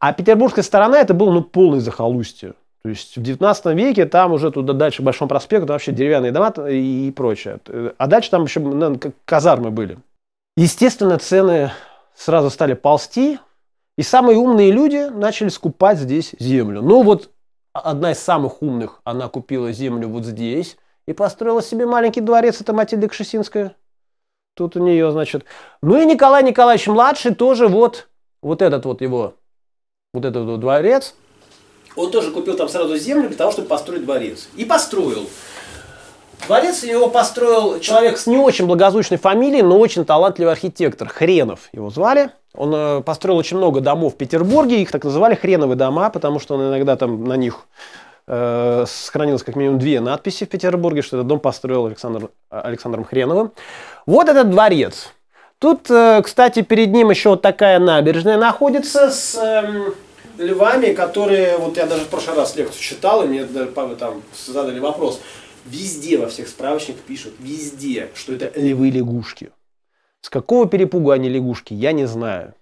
S1: а петербургская сторона это был ну, полный захолустье. То есть в 19 веке там уже туда дальше Большому проспекту вообще деревянные дома и прочее. А дальше там еще наверное, ну, казармы были. Естественно, цены сразу стали ползти, и самые умные люди начали скупать здесь землю. Ну вот одна из самых умных, она купила землю вот здесь и построила себе маленький дворец, это Матильда Кшесинская. Тут у нее, значит... Ну и Николай Николаевич младший тоже вот, вот этот вот его, вот этот вот дворец – он тоже купил там сразу землю для того, чтобы построить дворец. И построил. Дворец его построил человек с не очень благозвучной фамилией, но очень талантливый архитектор. Хренов его звали. Он э, построил очень много домов в Петербурге. Их так называли хреновые дома, потому что он иногда там на них э, сохранилось как минимум две надписи в Петербурге, что этот дом построил Александр, Александром Хреновым. Вот этот дворец. Тут, э, кстати, перед ним еще вот такая набережная находится с... Э, львами, которые, вот я даже в прошлый раз лекцию читал, и мне даже там задали вопрос, везде во всех справочниках пишут, везде, что это львы-лягушки. С какого перепугу они лягушки, я не знаю.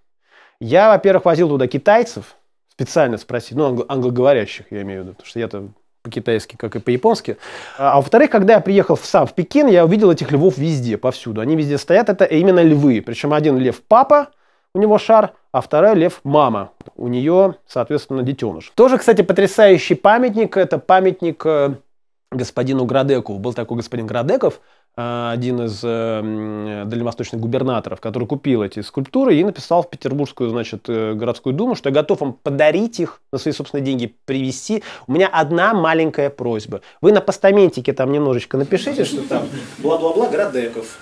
S1: Я, во-первых, возил туда китайцев, специально спросить, ну, англоговорящих, я имею в виду, потому что я-то по-китайски, как и по-японски. А, а во-вторых, когда я приехал в, сам в Пекин, я увидел этих львов везде, повсюду. Они везде стоят, это именно львы. Причем один лев папа, у него шар, а вторая лев мама. У нее, соответственно, детеныш. Тоже, кстати, потрясающий памятник. Это памятник э, господину Градекову. Был такой господин Градеков, э, один из э, дальневосточных губернаторов, который купил эти скульптуры и написал в Петербургскую, значит, городскую думу, что я готов вам подарить их на свои собственные деньги, привезти. У меня одна маленькая просьба. Вы на постаментике там немножечко напишите, что там бла-бла-бла Градеков.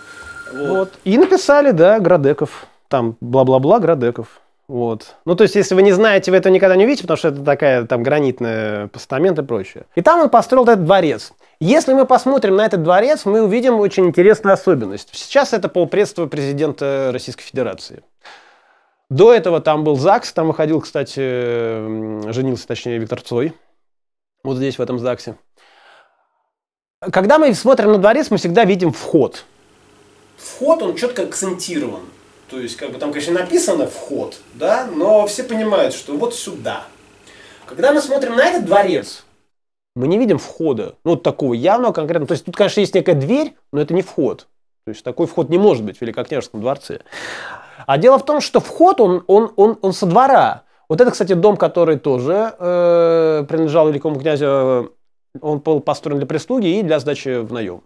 S1: Вот. вот. И написали, да, Градеков там бла-бла-бла Градеков. Вот. Ну, то есть, если вы не знаете, вы этого никогда не увидите, потому что это такая там гранитная постамент и прочее. И там он построил этот дворец. Если мы посмотрим на этот дворец, мы увидим очень интересную особенность. Сейчас это полпредство президента Российской Федерации. До этого там был ЗАГС, там выходил, кстати, женился, точнее, Виктор Цой. Вот здесь, в этом ЗАГСе. Когда мы смотрим на дворец, мы всегда видим вход. Вход, он четко акцентирован. То есть, как бы там, конечно, написано вход, да, но все понимают, что вот сюда. Когда мы смотрим на этот дворец, мы не видим входа, ну, вот такого явного конкретно. То есть, тут, конечно, есть некая дверь, но это не вход. То есть, такой вход не может быть в Великокняжеском дворце. А дело в том, что вход, он, он, он, он со двора. Вот это, кстати, дом, который тоже э, принадлежал великому князю. Э, он был построен для прислуги и для сдачи в наем.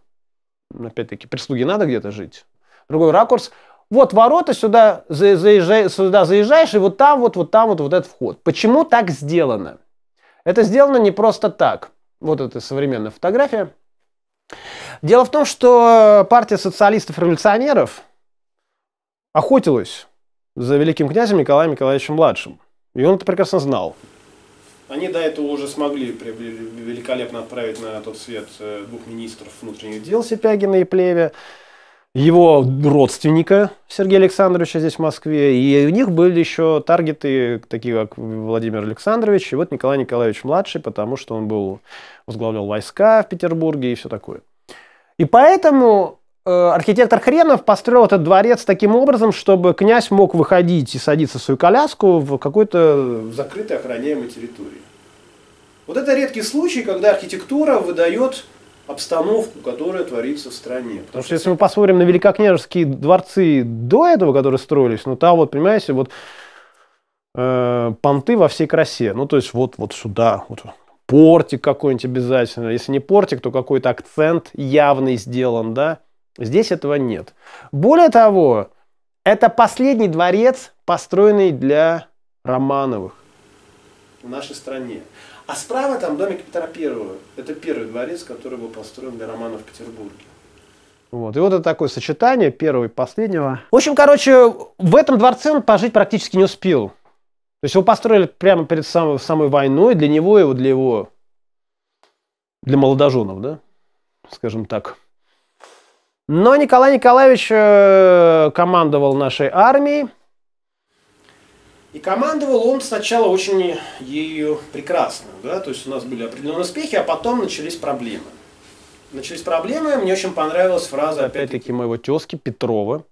S1: Опять-таки, прислуги надо где-то жить. Другой ракурс вот ворота, сюда, заезжаешь, сюда заезжаешь, и вот там вот, вот там вот, вот этот вход. Почему так сделано? Это сделано не просто так. Вот эта современная фотография. Дело в том, что партия социалистов-революционеров охотилась за великим князем Николаем Николаевичем младшим. И он это прекрасно знал. Они до этого уже смогли великолепно отправить на тот свет э, двух министров внутренних дел Сипягина и Плеве его родственника Сергея Александровича здесь в Москве. И у них были еще таргеты, такие как Владимир Александрович и вот Николай Николаевич младший, потому что он был возглавлял войска в Петербурге и все такое. И поэтому э, архитектор Хренов построил этот дворец таким образом, чтобы князь мог выходить и садиться в свою коляску в какой-то закрытой охраняемой территории. Вот это редкий случай, когда архитектура выдает обстановку, которая творится в стране. Потому, Потому что, если мы посмотрим на великокняжеские дворцы до этого, которые строились, ну там вот, понимаете, вот э, понты во всей красе. Ну то есть вот, вот сюда, вот портик какой-нибудь обязательно. Если не портик, то какой-то акцент явный сделан, да. Здесь этого нет. Более того, это последний дворец, построенный для Романовых. В нашей стране. А справа там домик Петра Первого. Это первый дворец, который был построен для романа в Петербурге. Вот. И вот это такое сочетание первого и последнего. В общем, короче, в этом дворце он пожить практически не успел. То есть его построили прямо перед самой, самой войной, для него и для его, для молодоженов, да, скажем так. Но Николай Николаевич э, командовал нашей армией, и командовал он сначала очень ею прекрасно, да, то есть у нас были определенные успехи, а потом начались проблемы. Начались проблемы, мне очень понравилась фраза, опять-таки, моего тезки Петрова,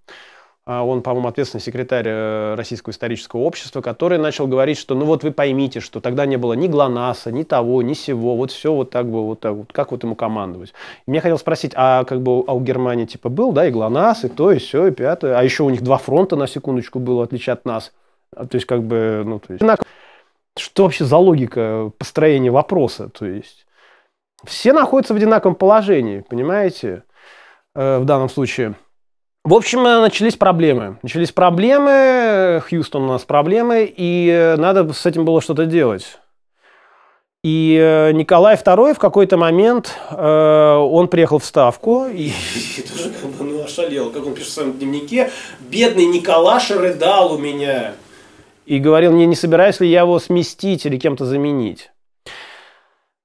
S1: а, он, по-моему, ответственный секретарь э, Российского исторического общества, который начал говорить, что ну вот вы поймите, что тогда не было ни ГЛОНАССа, ни того, ни сего, вот все вот так бы, вот так вот, как вот ему командовать. И мне хотел спросить, а как бы а у Германии типа был, да, и ГЛОНАСС, и то, и все, и пятое, а еще у них два фронта на секундочку было, в отличие от нас – а, то есть, как бы, ну, то есть, что вообще за логика построения вопроса? То есть, все находятся в одинаковом положении, понимаете, э, в данном случае. В общем, э, начались проблемы. Начались проблемы, Хьюстон у нас проблемы, и э, надо с этим было что-то делать. И Николай II в какой-то момент, он приехал в Ставку. И... и тоже как бы ну, ошалел, как он пишет в своем дневнике. «Бедный Николаша рыдал у меня» и говорил мне, не собираюсь ли я его сместить или кем-то заменить.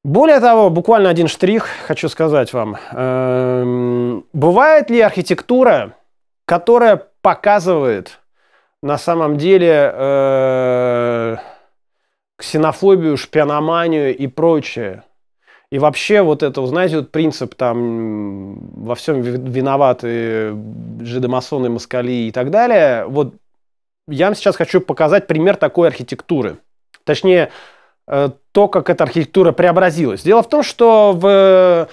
S1: Более того, буквально один штрих хочу сказать вам. Эм, бывает ли архитектура, которая показывает на самом деле э, ксенофобию, шпиономанию и прочее? И вообще вот это, знаете, вот принцип там во всем виноваты жидомасоны, москали и так далее. Вот я вам сейчас хочу показать пример такой архитектуры. Точнее, э, то, как эта архитектура преобразилась. Дело в том, что в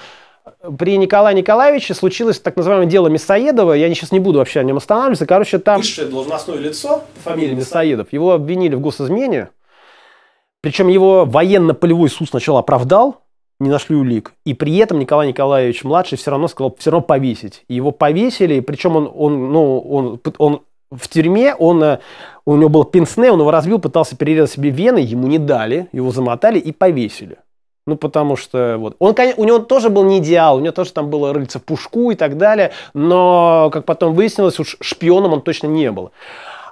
S1: э, при Николае Николаевиче случилось так называемое дело Мясоедова. Я сейчас не буду вообще о нем останавливаться. Короче, там... Высшее должностное лицо по фамилии Мясоедов. Его обвинили в госизмене. Причем его военно-полевой суд сначала оправдал, не нашли улик. И при этом Николай Николаевич младший все равно сказал, все равно повесить. И его повесили, причем он, он, ну, он, он в тюрьме он, э, у него был пенсне, он его разбил, пытался перерезать себе вены, ему не дали, его замотали и повесили. Ну, потому что вот. Он, у него тоже был не идеал, у него тоже там было рыльце в пушку и так далее, но, как потом выяснилось, уж шпионом он точно не был.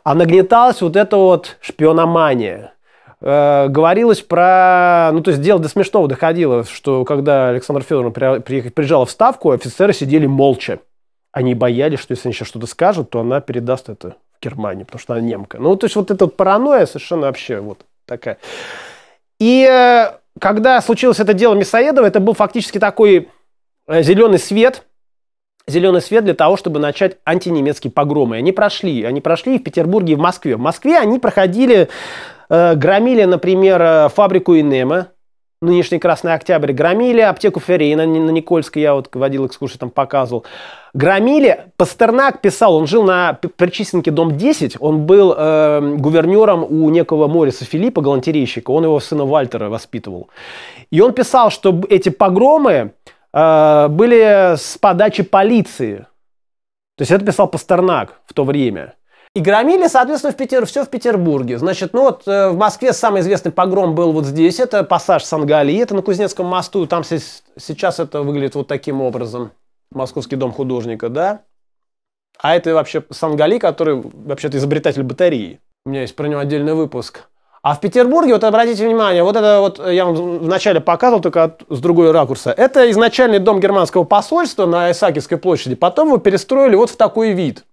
S1: А нагнеталась вот эта вот шпиономания. Э, говорилось про... Ну, то есть дело до смешного доходило, что когда Александр Федоровна при, при, приезжала в Ставку, офицеры сидели молча они боялись, что если они сейчас что-то скажут, то она передаст это в Германии, потому что она немка. Ну, то есть вот эта вот паранойя совершенно вообще вот такая. И э, когда случилось это дело Мясоедова, это был фактически такой э, зеленый свет, зеленый свет для того, чтобы начать антинемецкие погромы. они прошли, они прошли в Петербурге и в Москве. В Москве они проходили, э, громили, например, фабрику Инема, нынешний Красный Октябрь громили, аптеку Ферри на, на Никольской я вот водил экскурсию, там показывал. Громили, Пастернак писал, он жил на Причистенке, дом 10, он был э, эм, гувернером у некого Мориса Филиппа, галантерейщика, он его сына Вальтера воспитывал. И он писал, что эти погромы э, были с подачи полиции. То есть это писал Пастернак в то время. И громили, соответственно, в Петер... все в Петербурге. Значит, ну вот э, в Москве самый известный погром был вот здесь, это пассаж Сангали, это на Кузнецком мосту, там сейчас это выглядит вот таким образом. Московский дом художника, да? А это вообще Сангали, который вообще-то изобретатель батареи. У меня есть про него отдельный выпуск. А в Петербурге, вот обратите внимание, вот это вот я вам вначале показывал, только от, с другой ракурса. Это изначальный дом германского посольства на Исаакиевской площади. Потом его перестроили вот в такой вид.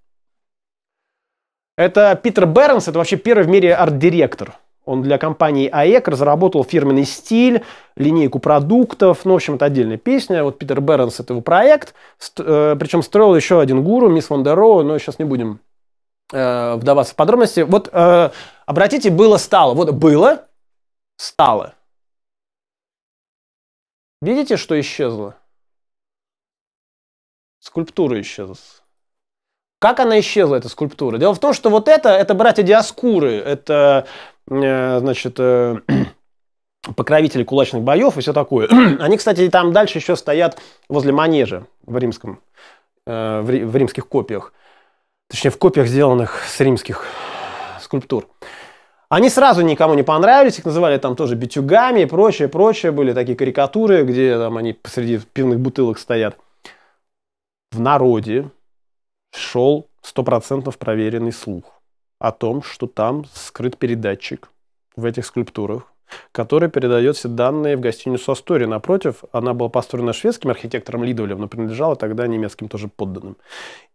S1: Это Питер Бернс, это вообще первый в мире арт-директор. Он для компании AEC разработал фирменный стиль, линейку продуктов, ну, в общем, это отдельная песня. Вот Питер Бернс, это его проект, Ст э, причем строил еще один гуру, мисс Вандеро. но сейчас не будем э, вдаваться в подробности. Вот, э, обратите, было-стало. Вот было, стало. Видите, что исчезло? Скульптура исчезла. Как она исчезла, эта скульптура? Дело в том, что вот это, это братья Диаскуры, это, э, значит, э, покровители кулачных боев и все такое. Они, кстати, там дальше еще стоят возле манежа в римском, э, в, в римских копиях. Точнее, в копиях, сделанных с римских скульптур. Они сразу никому не понравились, их называли там тоже битюгами и прочее, прочее. Были такие карикатуры, где там они посреди пивных бутылок стоят. В народе шел стопроцентов проверенный слух о том, что там скрыт передатчик в этих скульптурах, который передает все данные в гостиницу Астория. Напротив, она была построена шведским архитектором Лидовлем, но принадлежала тогда немецким тоже подданным.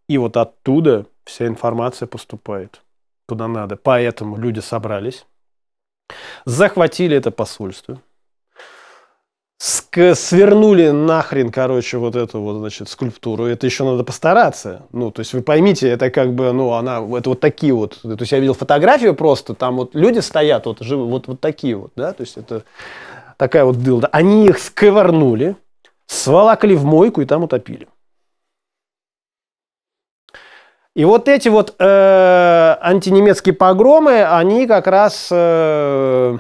S1: И вот оттуда вся информация поступает куда надо. Поэтому люди собрались, захватили это посольство – ск- свернули нахрен, короче, вот эту вот, значит, скульптуру. Это еще надо постараться. Ну, то есть вы поймите, это как бы, ну, она, это вот такие вот. То есть я видел фотографию просто, там вот люди стоят, вот, живы, вот, вот такие вот, да, то есть это такая вот дылда. Они их сковырнули, сволакали в мойку и там утопили. И вот эти вот э, антинемецкие погромы, они как раз э,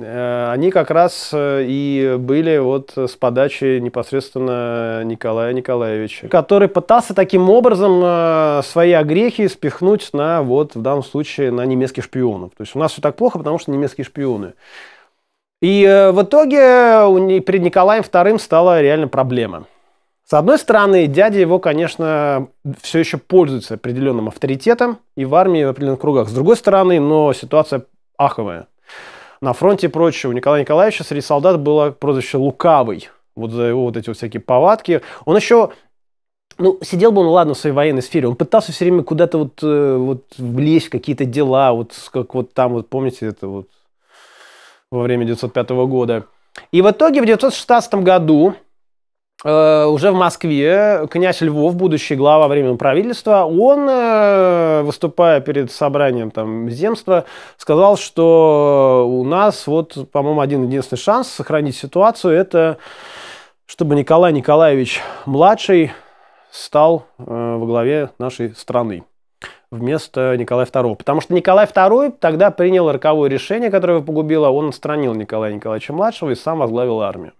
S1: Э, они как раз э, и были вот с подачи непосредственно Николая Николаевича, который пытался таким образом э, свои огрехи спихнуть на, вот в данном случае, на немецких шпионов. То есть у нас все так плохо, потому что немецкие шпионы. И в итоге перед Николаем II стала реально проблема. С одной стороны, дядя его, конечно, все еще пользуется определенным авторитетом и в армии, и в определенных кругах. С другой стороны, но ситуация аховая. На фронте прочего у Николая Николаевича среди солдат было прозвище «Лукавый». Вот за его вот эти вот всякие повадки. Он еще ну, сидел бы он, ладно, в своей военной сфере, он пытался все время куда-то вот, э, вот влезть в какие-то дела, вот как вот там, вот помните, это вот во время 1905 года. И в итоге в 1916 году Э, уже в Москве князь Львов, будущий глава временного правительства, он, э, выступая перед собранием там, земства, сказал, что у нас, вот, по-моему, один единственный шанс сохранить ситуацию, это чтобы Николай Николаевич младший стал э, во главе нашей страны вместо Николая II. Потому что Николай II тогда принял роковое решение, которое его погубило. Он отстранил Николая Николаевича младшего и сам возглавил армию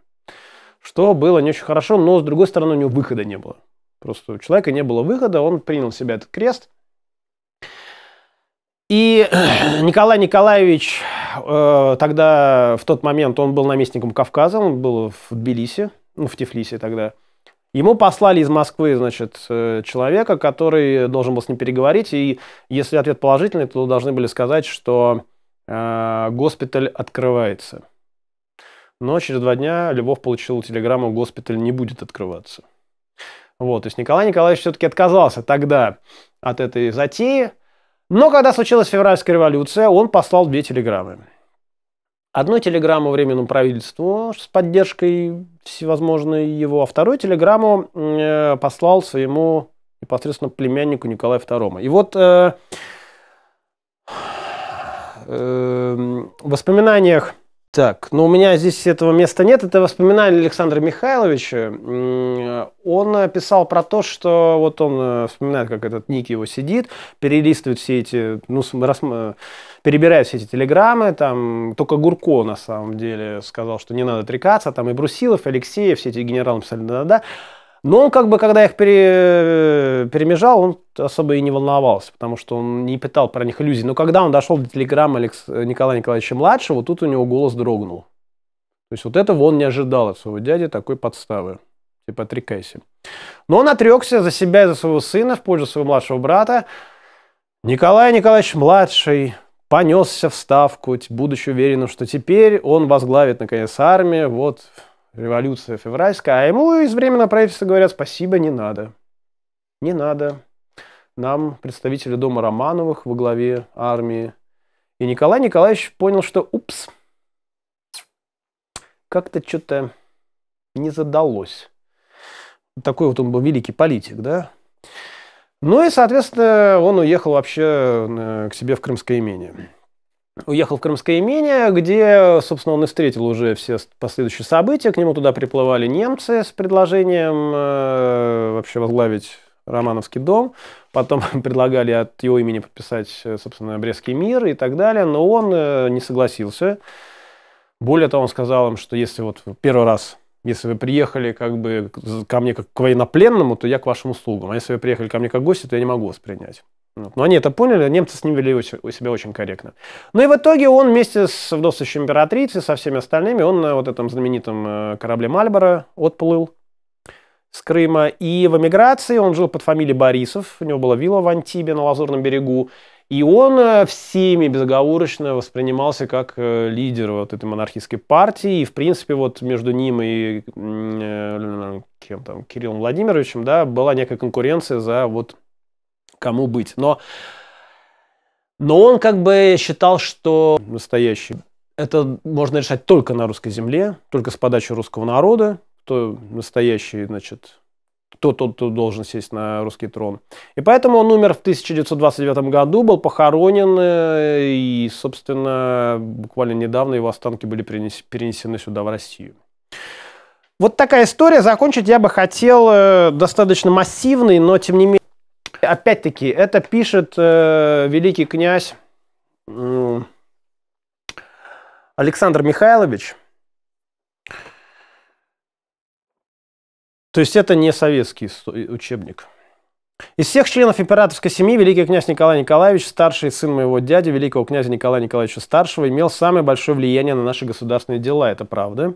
S1: что было не очень хорошо, но с другой стороны у него выхода не было. Просто у человека не было выхода, он принял в себя этот крест. И Николай Николаевич э, тогда, в тот момент, он был наместником Кавказа, он был в Тбилиси, ну, в Тифлисе тогда. Ему послали из Москвы, значит, э, человека, который должен был с ним переговорить, и если ответ положительный, то должны были сказать, что э, госпиталь открывается. Но через два дня Львов получил телеграмму «Госпиталь не будет открываться». Вот, то есть Николай Николаевич все-таки отказался тогда от этой затеи. Но когда случилась февральская революция, он послал две телеграммы. Одну телеграмму временному правительству с поддержкой всевозможной его, а вторую телеграмму э, послал своему непосредственно племяннику Николаю II. И вот э, э, в воспоминаниях так, ну у меня здесь этого места нет. Это воспоминания Александра Михайловича. Он э, писал про то, что вот он э, вспоминает, как этот ник его сидит, перелистывает все эти, ну, рас... Э, перебирает все эти телеграммы, там, только Гурко на самом деле сказал, что не надо трекаться, там и Брусилов, и Алексеев, все эти генералы писали, да-да-да. Но он как бы, когда их пере... перемежал, он особо и не волновался, потому что он не питал про них иллюзий. Но когда он дошел до телеграммы Алекс... Э, Николая Николаевича-младшего, тут у него голос дрогнул. То есть вот этого он не ожидал от своего дяди такой подставы. Типа отрекайся. Но он отрекся за себя и за своего сына в пользу своего младшего брата. Николай Николаевич-младший понесся в Ставку, будучи уверенным, что теперь он возглавит, наконец, армию. Вот революция февральская, а ему из временного правительства говорят «спасибо, не надо». Не надо. Нам представители дома Романовых во главе армии. И Николай Николаевич понял, что «упс», как-то что-то не задалось. Такой вот он был великий политик, да? Ну и, соответственно, он уехал вообще э, к себе в Крымское имение. Уехал в Крымское имение, где, собственно, он и встретил уже все последующие события. К нему туда приплывали немцы с предложением э, вообще возглавить Романовский дом. Потом предлагали от его имени подписать, э, собственно, Брестский мир и так далее. Но он э, не согласился. Более того, он сказал им, что если вот первый раз если вы приехали как бы ко мне как к военнопленному, то я к вашим услугам. А если вы приехали ко мне как гости, то я не могу вас принять. Но они это поняли, немцы с ним вели у себя очень корректно. Ну и в итоге он вместе с вдовствующей императрицей, со всеми остальными, он на вот этом знаменитом э, корабле Мальборо отплыл с Крыма. И в эмиграции он жил под фамилией Борисов, у него была вилла в Антибе на Лазурном берегу. И он э, всеми безоговорочно воспринимался как э, лидер вот этой монархистской партии. И, в принципе, вот между ним и кем там, Кириллом Владимировичем да, была некая конкуренция за вот кому быть. Но, но он как бы считал, что настоящий это можно решать только на русской земле, только с подачи русского народа, То настоящий, значит, кто тот, кто должен сесть на русский трон. И поэтому он умер в 1929 году, был похоронен, э, и, собственно, буквально недавно его останки были перенесены сюда, в Россию. Вот такая история. Закончить я бы хотел э, достаточно массивной, но тем не менее Опять-таки, это пишет э, великий князь э, Александр Михайлович. То есть это не советский э, учебник. Из всех членов императорской семьи великий князь Николай Николаевич, старший сын моего дяди, великого князя Николая Николаевича Старшего, имел самое большое влияние на наши государственные дела, это правда.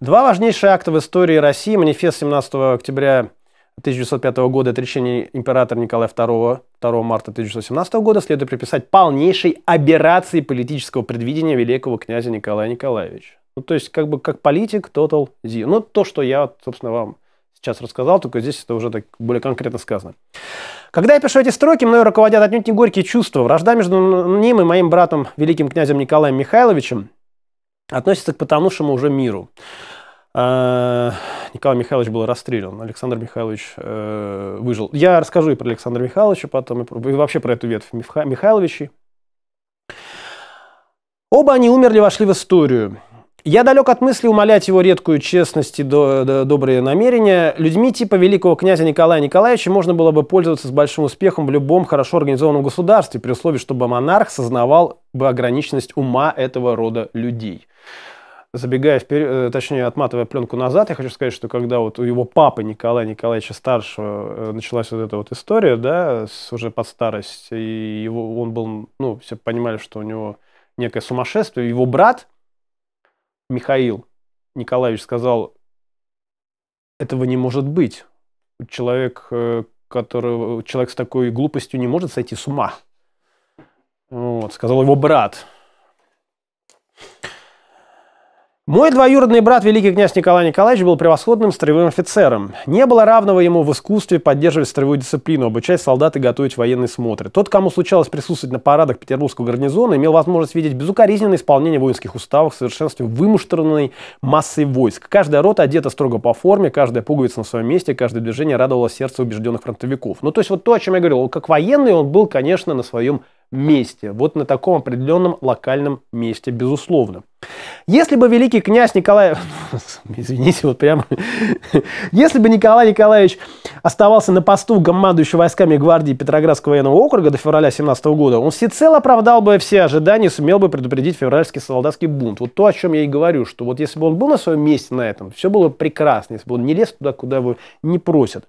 S1: Два важнейших акта в истории России, манифест 17 октября 1905 года, это решение императора Николая II, 2 марта 1917 года, следует приписать полнейшей аберрации политического предвидения великого князя Николая Николаевича. Ну, то есть, как бы, как политик, тотал зи. Ну, то, что я, собственно, вам сейчас рассказал, только здесь это уже так более конкретно сказано. Когда я пишу эти строки, мною руководят отнюдь не горькие чувства. Вражда между ним и моим братом, великим князем Николаем Михайловичем, относится к потонувшему уже миру. А, Николай Михайлович был расстрелян, Александр Михайлович э, выжил. Я расскажу и про Александра Михайловича потом, и, и вообще про эту ветвь Михайловичей. Оба они умерли, вошли в историю. Я далек от мысли умолять его редкую честность и до, до, добрые намерения. Людьми типа великого князя Николая Николаевича можно было бы пользоваться с большим успехом в любом хорошо организованном государстве, при условии, чтобы монарх сознавал бы ограниченность ума этого рода людей забегая вперед, э, точнее, отматывая пленку назад, я хочу сказать, что когда вот у его папы Николая Николаевича Старшего э, началась вот эта вот история, да, с, уже под старость, и его, он был, ну, все понимали, что у него некое сумасшествие, его брат Михаил Николаевич сказал, этого не может быть. Человек, э, который, человек с такой глупостью не может сойти с ума. Вот, сказал его брат. Мой двоюродный брат, великий князь Николай Николаевич, был превосходным строевым офицером. Не было равного ему в искусстве поддерживать строевую дисциплину, обучать солдат и готовить военные смотры. Тот, кому случалось присутствовать на парадах Петербургского гарнизона, имел возможность видеть безукоризненное исполнение воинских уставов в совершенстве вымуштранной массой войск. Каждая рота одета строго по форме, каждая пуговица на своем месте, каждое движение радовало сердце убежденных фронтовиков. Ну, то есть вот то, о чем я говорил, как военный он был, конечно, на своем месте, вот на таком определенном локальном месте, безусловно. Если бы великий князь Николай... Извините, вот прямо... Если бы Николай Николаевич оставался на посту командующего войсками гвардии Петроградского военного округа до февраля 17 года, он всецело оправдал бы все ожидания и сумел бы предупредить февральский солдатский бунт. Вот то, о чем я и говорю, что вот если бы он был на своем месте на этом, все было прекрасно, если бы он не лез туда, куда его не просят.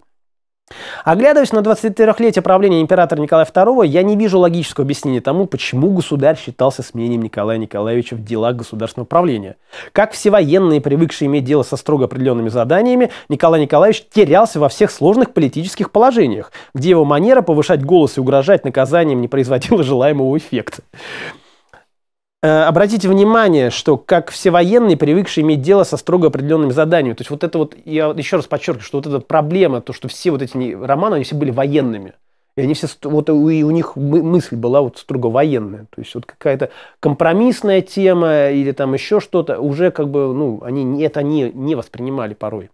S1: Оглядываясь на 23-летие правления императора Николая II, я не вижу логического объяснения тому, почему государь считался сменением Николая Николаевича в делах государственного правления. Как все военные, привыкшие иметь дело со строго определенными заданиями, Николай Николаевич терялся во всех сложных политических положениях, где его манера повышать голос и угрожать наказанием не производила желаемого эффекта. Э, обратите внимание, что как все военные, привыкшие иметь дело со строго определенными заданиями. То есть вот это вот, я еще раз подчеркиваю, что вот эта проблема, то, что все вот эти романы, они все были военными. И они все, вот и у них мысль была вот строго военная. То есть вот какая-то компромиссная тема или там еще что-то, уже как бы, ну, они это не, не воспринимали порой.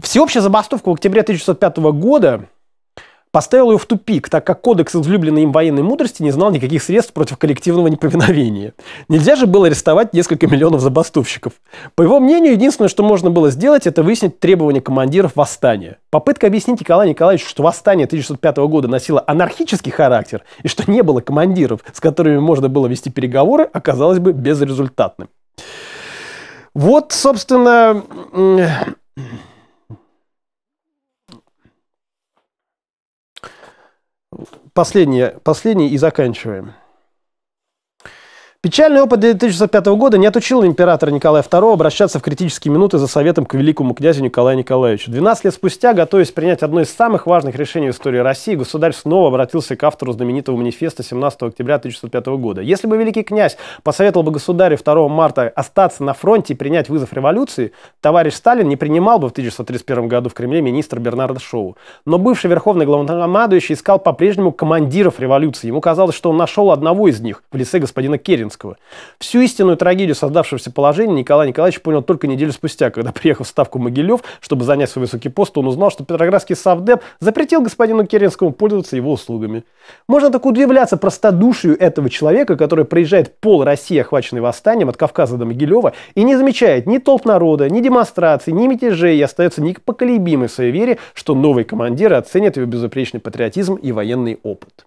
S1: Всеобщая забастовка в октябре 1905 года поставил ее в тупик, так как кодекс излюбленной им военной мудрости не знал никаких средств против коллективного неповиновения. Нельзя же было арестовать несколько миллионов забастовщиков. По его мнению, единственное, что можно было сделать, это выяснить требования командиров восстания. Попытка объяснить Николаю Николаевичу, что восстание 1605 года носило анархический характер и что не было командиров, с которыми можно было вести переговоры, оказалась бы безрезультатным. Вот, собственно, Последнее, последнее и заканчиваем. Печальный опыт 2005 года не отучил императора Николая II обращаться в критические минуты за советом к великому князю Николаю Николаевичу. 12 лет спустя, готовясь принять одно из самых важных решений в истории России, государь снова обратился к автору знаменитого манифеста 17 октября 1905 года. Если бы великий князь посоветовал бы государю 2 марта остаться на фронте и принять вызов революции, товарищ Сталин не принимал бы в 1931 году в Кремле министра Бернарда Шоу. Но бывший верховный главнокомандующий искал по-прежнему командиров революции. Ему казалось, что он нашел одного из них в лице господина Керина Керенского. Всю истинную трагедию создавшегося положения Николай Николаевич понял только неделю спустя, когда приехал в Ставку Могилев, чтобы занять свой высокий пост, он узнал, что Петроградский Совдеп запретил господину Керенскому пользоваться его услугами. Можно так удивляться простодушию этого человека, который проезжает пол России, охваченный восстанием от Кавказа до Могилева, и не замечает ни толп народа, ни демонстраций, ни мятежей, и остается непоколебимой в своей вере, что новые командиры оценят его безупречный патриотизм и военный опыт.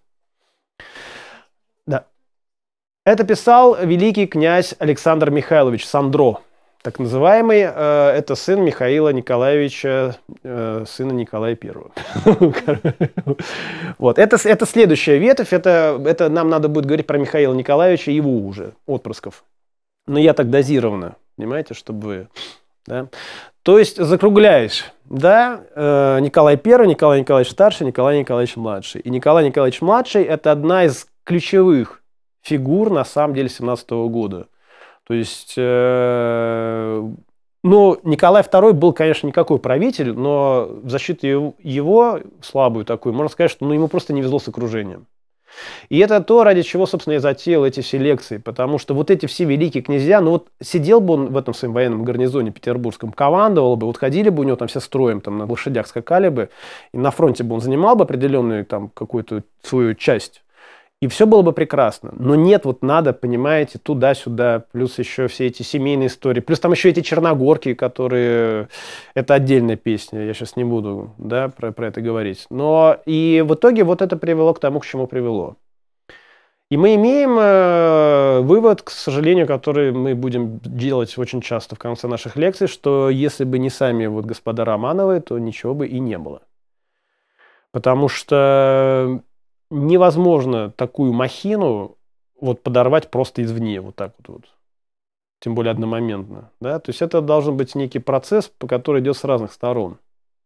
S1: Это писал великий князь Александр Михайлович Сандро, так называемый. Э, это сын Михаила Николаевича, э, сына Николая I. Вот. Это, это следующая ветвь. Это, это нам надо будет говорить про Михаила Николаевича и его уже отпрысков. Но я так дозированно, понимаете, чтобы Да? То есть закругляешь. Да, э, Николай I, Николай Николаевич старший, Николай Николаевич младший. И Николай Николаевич младший – это одна из ключевых фигур на самом деле 17 -го года. То есть, э, ну, Николай II был, конечно, никакой правитель, но в защиту его, его слабую такую, можно сказать, что ну, ему просто не везло с окружением. И это то, ради чего, собственно, я затеял эти все лекции, потому что вот эти все великие князья, ну вот сидел бы он в этом своем военном гарнизоне петербургском, командовал бы, вот ходили бы у него там все строем, там на лошадях скакали бы, и на фронте бы он занимал бы определенную там какую-то свою часть. И все было бы прекрасно. Но нет, вот надо, понимаете, туда-сюда, плюс еще все эти семейные истории, плюс там еще эти черногорки, которые... Это отдельная песня, я сейчас не буду да, про, про это говорить. Но и в итоге вот это привело к тому, к чему привело. И мы имеем э, вывод, к сожалению, который мы будем делать очень часто в конце наших лекций, что если бы не сами вот господа Романовы, то ничего бы и не было. Потому что невозможно такую махину вот подорвать просто извне, вот так вот, вот. тем более одномоментно. Да? То есть это должен быть некий процесс, по который идет с разных сторон,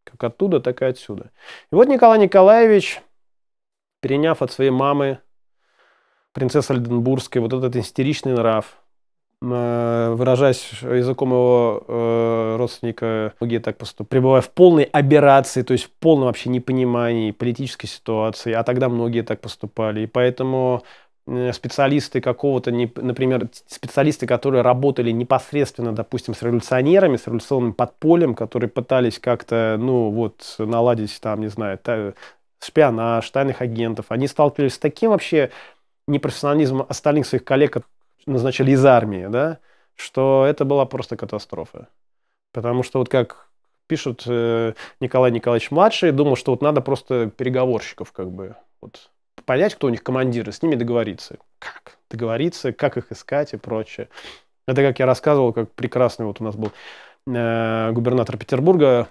S1: как оттуда, так и отсюда. И вот Николай Николаевич, переняв от своей мамы принцессы Альденбургской вот этот истеричный нрав, Э, выражаясь языком его э, родственника, многие так поступают, пребывая в полной аберрации, то есть в полном вообще непонимании политической ситуации, а тогда многие так поступали. И поэтому э, специалисты какого-то, например, специалисты, которые работали непосредственно, допустим, с революционерами, с революционным подпольем, которые пытались как-то, ну, вот, наладить там, не знаю, шпионаж, тайных агентов, они сталкивались с таким вообще непрофессионализмом остальных своих коллег, назначили из армии, да, что это была просто катастрофа. Потому что вот как пишет э, Николай Николаевич младший, думал, что вот надо просто переговорщиков как бы вот понять, кто у них командиры, с ними договориться. Как договориться, как их искать и прочее. Это, как я рассказывал, как прекрасный вот у нас был э, губернатор Петербурга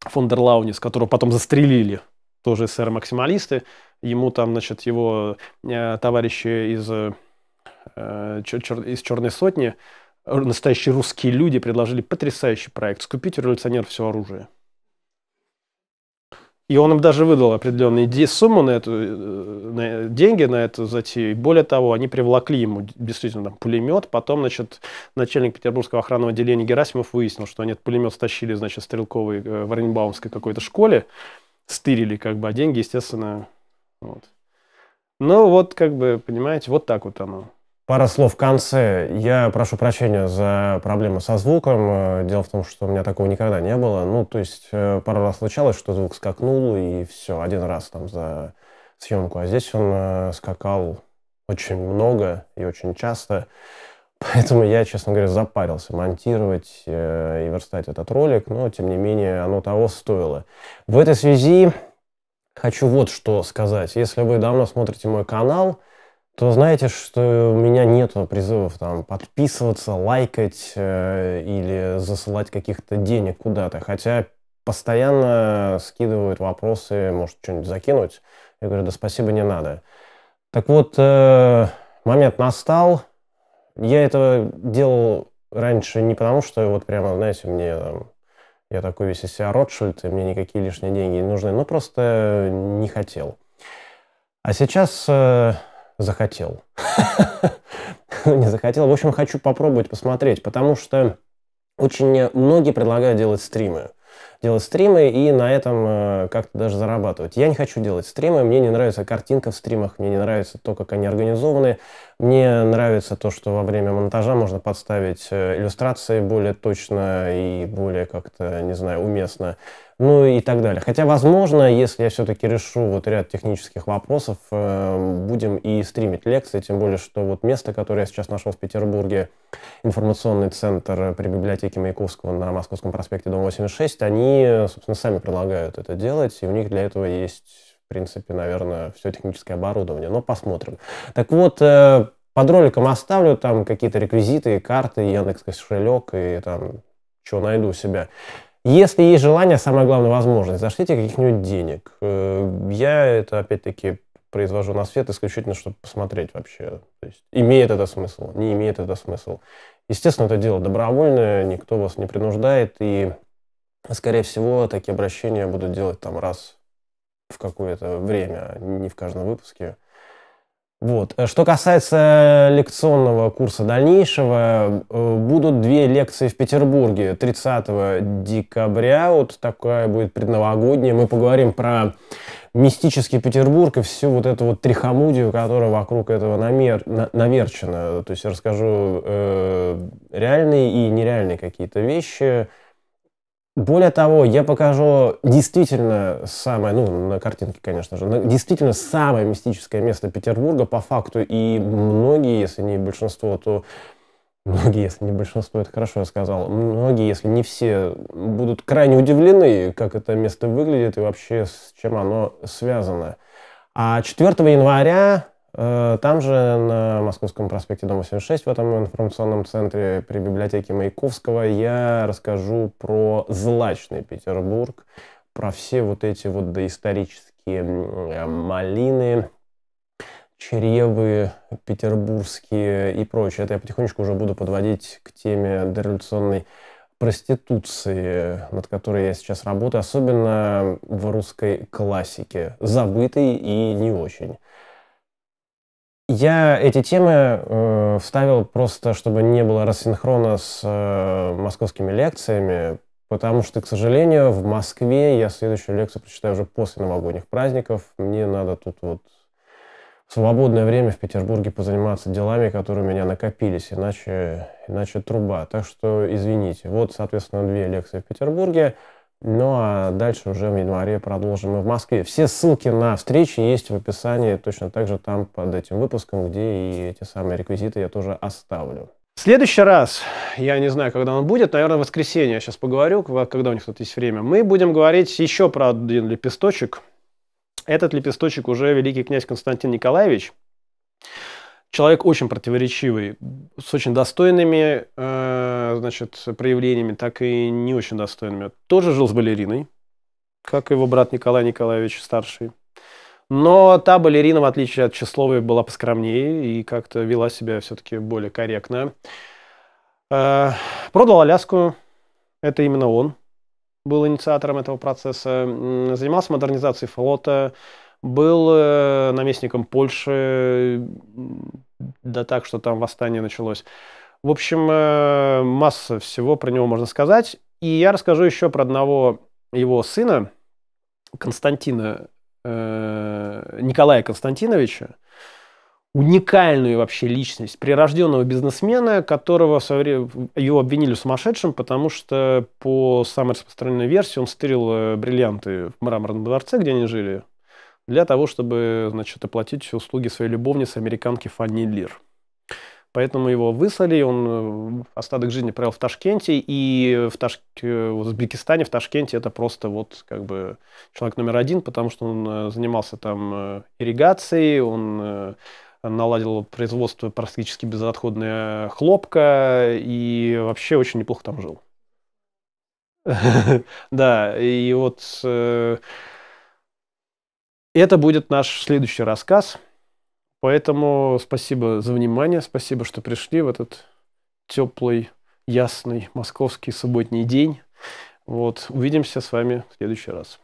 S1: фон дер Лаунис, которого потом застрелили, тоже ССР максималисты Ему там, значит, его э, товарищи из э, Э, из «Черной сотни», э, настоящие русские люди предложили потрясающий проект «Скупить у революционеров все оружие». И он им даже выдал определенные суммы на эту, э, на деньги на эту затею. И более того, они привлекли ему действительно там, пулемет. Потом, значит, начальник Петербургского охранного отделения Герасимов выяснил, что они этот пулемет стащили, значит, стрелковой в Оренбаумской какой-то школе, стырили как бы, а деньги, естественно, вот. Ну вот, как бы, понимаете, вот так вот оно. Пара слов в конце. Я прошу прощения за проблемы со звуком. Э, дело в том, что у меня такого никогда не было. Ну, то есть э, пару раз случалось, что звук скакнул, и все, один раз там за съемку. А здесь он э, скакал очень много и очень часто. Поэтому я, честно говоря, запарился монтировать и верстать этот ролик, но, тем не менее, оно того стоило. В этой связи хочу вот что сказать. Если вы давно смотрите мой канал, то знаете, что у меня нет призывов там подписываться, лайкать э, или засылать каких-то денег куда-то. Хотя постоянно скидывают вопросы, может, что-нибудь закинуть. Я говорю, да спасибо, не надо. Так вот, э, момент настал. Я это делал раньше не потому, что вот прямо, знаете, мне там, я такой весь из себя Ротшильд, и мне никакие лишние деньги не нужны, но ну, просто не хотел. А сейчас... Э, захотел. Не захотел. В общем, хочу попробовать посмотреть, потому что очень многие предлагают делать стримы делать стримы и на этом э, как-то даже зарабатывать. Я не хочу делать стримы, мне не нравится картинка в стримах, мне не нравится то, как они организованы, мне нравится то, что во время монтажа можно подставить э, иллюстрации более точно и более как-то, не знаю, уместно, ну и так далее. Хотя, возможно, если я все-таки решу вот ряд технических вопросов, э, будем и стримить лекции, тем более, что вот место, которое я сейчас нашел в Петербурге, информационный центр при библиотеке Маяковского на Московском проспекте, дом 86, они собственно, сами предлагают это делать, и у них для этого есть, в принципе, наверное, все техническое оборудование. Но посмотрим. Так вот, э, под роликом оставлю там какие-то реквизиты, карты, Яндекс кошелек и там что найду у себя. Если есть желание, самое главное, возможность, зашлите каких-нибудь денег. Э, я это, опять-таки, произвожу на свет исключительно, чтобы посмотреть вообще. То есть, имеет это смысл, не имеет это смысл. Естественно, это дело добровольное, никто вас не принуждает, и а, скорее всего, такие обращения я буду делать там раз в какое-то время, а не в каждом выпуске. Вот. Э, что касается лекционного курса дальнейшего, э, будут две лекции в Петербурге 30 декабря. Вот такая будет предновогодняя. Мы поговорим про мистический Петербург и всю вот эту вот трихомудию, которая вокруг этого намер... на... наверчена. То есть я расскажу э, реальные и нереальные какие-то вещи. Более того, я покажу действительно самое, ну, на картинке, конечно же, действительно самое мистическое место Петербурга по факту. И многие, если не большинство, то Многие, если не большинство, это хорошо я сказал. Многие, если не все, будут крайне удивлены, как это место выглядит и вообще с чем оно связано. А 4 января Э, там же на Московском проспекте дома 76 в этом информационном центре при библиотеке Маяковского я расскажу про злачный Петербург, про все вот эти вот доисторические э, малины, чревы петербургские и прочее. Это я потихонечку уже буду подводить к теме дореволюционной проституции, над которой я сейчас работаю, особенно в русской классике, забытой и не очень. Я эти темы э, вставил просто, чтобы не было рассинхрона с э, московскими лекциями, потому что, к сожалению, в Москве я следующую лекцию прочитаю уже после новогодних праздников. Мне надо тут вот в свободное время в Петербурге позаниматься делами, которые у меня накопились, иначе, иначе труба. Так что извините. Вот, соответственно, две лекции в Петербурге – ну а дальше уже в январе продолжим И в Москве. Все ссылки на встречи есть в описании, точно так же там под этим выпуском, где и эти самые реквизиты я тоже оставлю. В следующий раз, я не знаю, когда он будет, наверное, в воскресенье, я сейчас поговорю, когда у них тут есть время, мы будем говорить еще про один лепесточек. Этот лепесточек уже великий князь Константин Николаевич человек очень противоречивый, с очень достойными э, значит, проявлениями, так и не очень достойными. Тоже жил с балериной, как его брат Николай Николаевич старший. Но та балерина, в отличие от Числовой, была поскромнее и как-то вела себя все-таки более корректно. Э, продал Аляску, это именно он был инициатором этого процесса. Занимался модернизацией флота, был э, наместником Польши, да так, что там восстание началось. В общем, э, масса всего про него можно сказать. И я расскажу еще про одного его сына, Константина, э, Николая Константиновича, уникальную вообще личность, прирожденного бизнесмена, которого в свое время его обвинили сумасшедшим, потому что по самой распространенной версии он стырил бриллианты в мраморном дворце, где они жили, для того, чтобы значит, оплатить услуги своей любовницы, американки Фанни Лир. Поэтому его выслали, он э, остаток жизни провел в Ташкенте, и в, Таш... Э, в Узбекистане, в Ташкенте это просто вот как бы человек номер один, потому что он э, занимался там ирригацией, он наладил производство практически безотходная хлопка и вообще очень неплохо там жил. Да, и вот это будет наш следующий рассказ. Поэтому спасибо за внимание, спасибо, что пришли в этот теплый, ясный московский субботний день. Вот, увидимся с вами в следующий раз.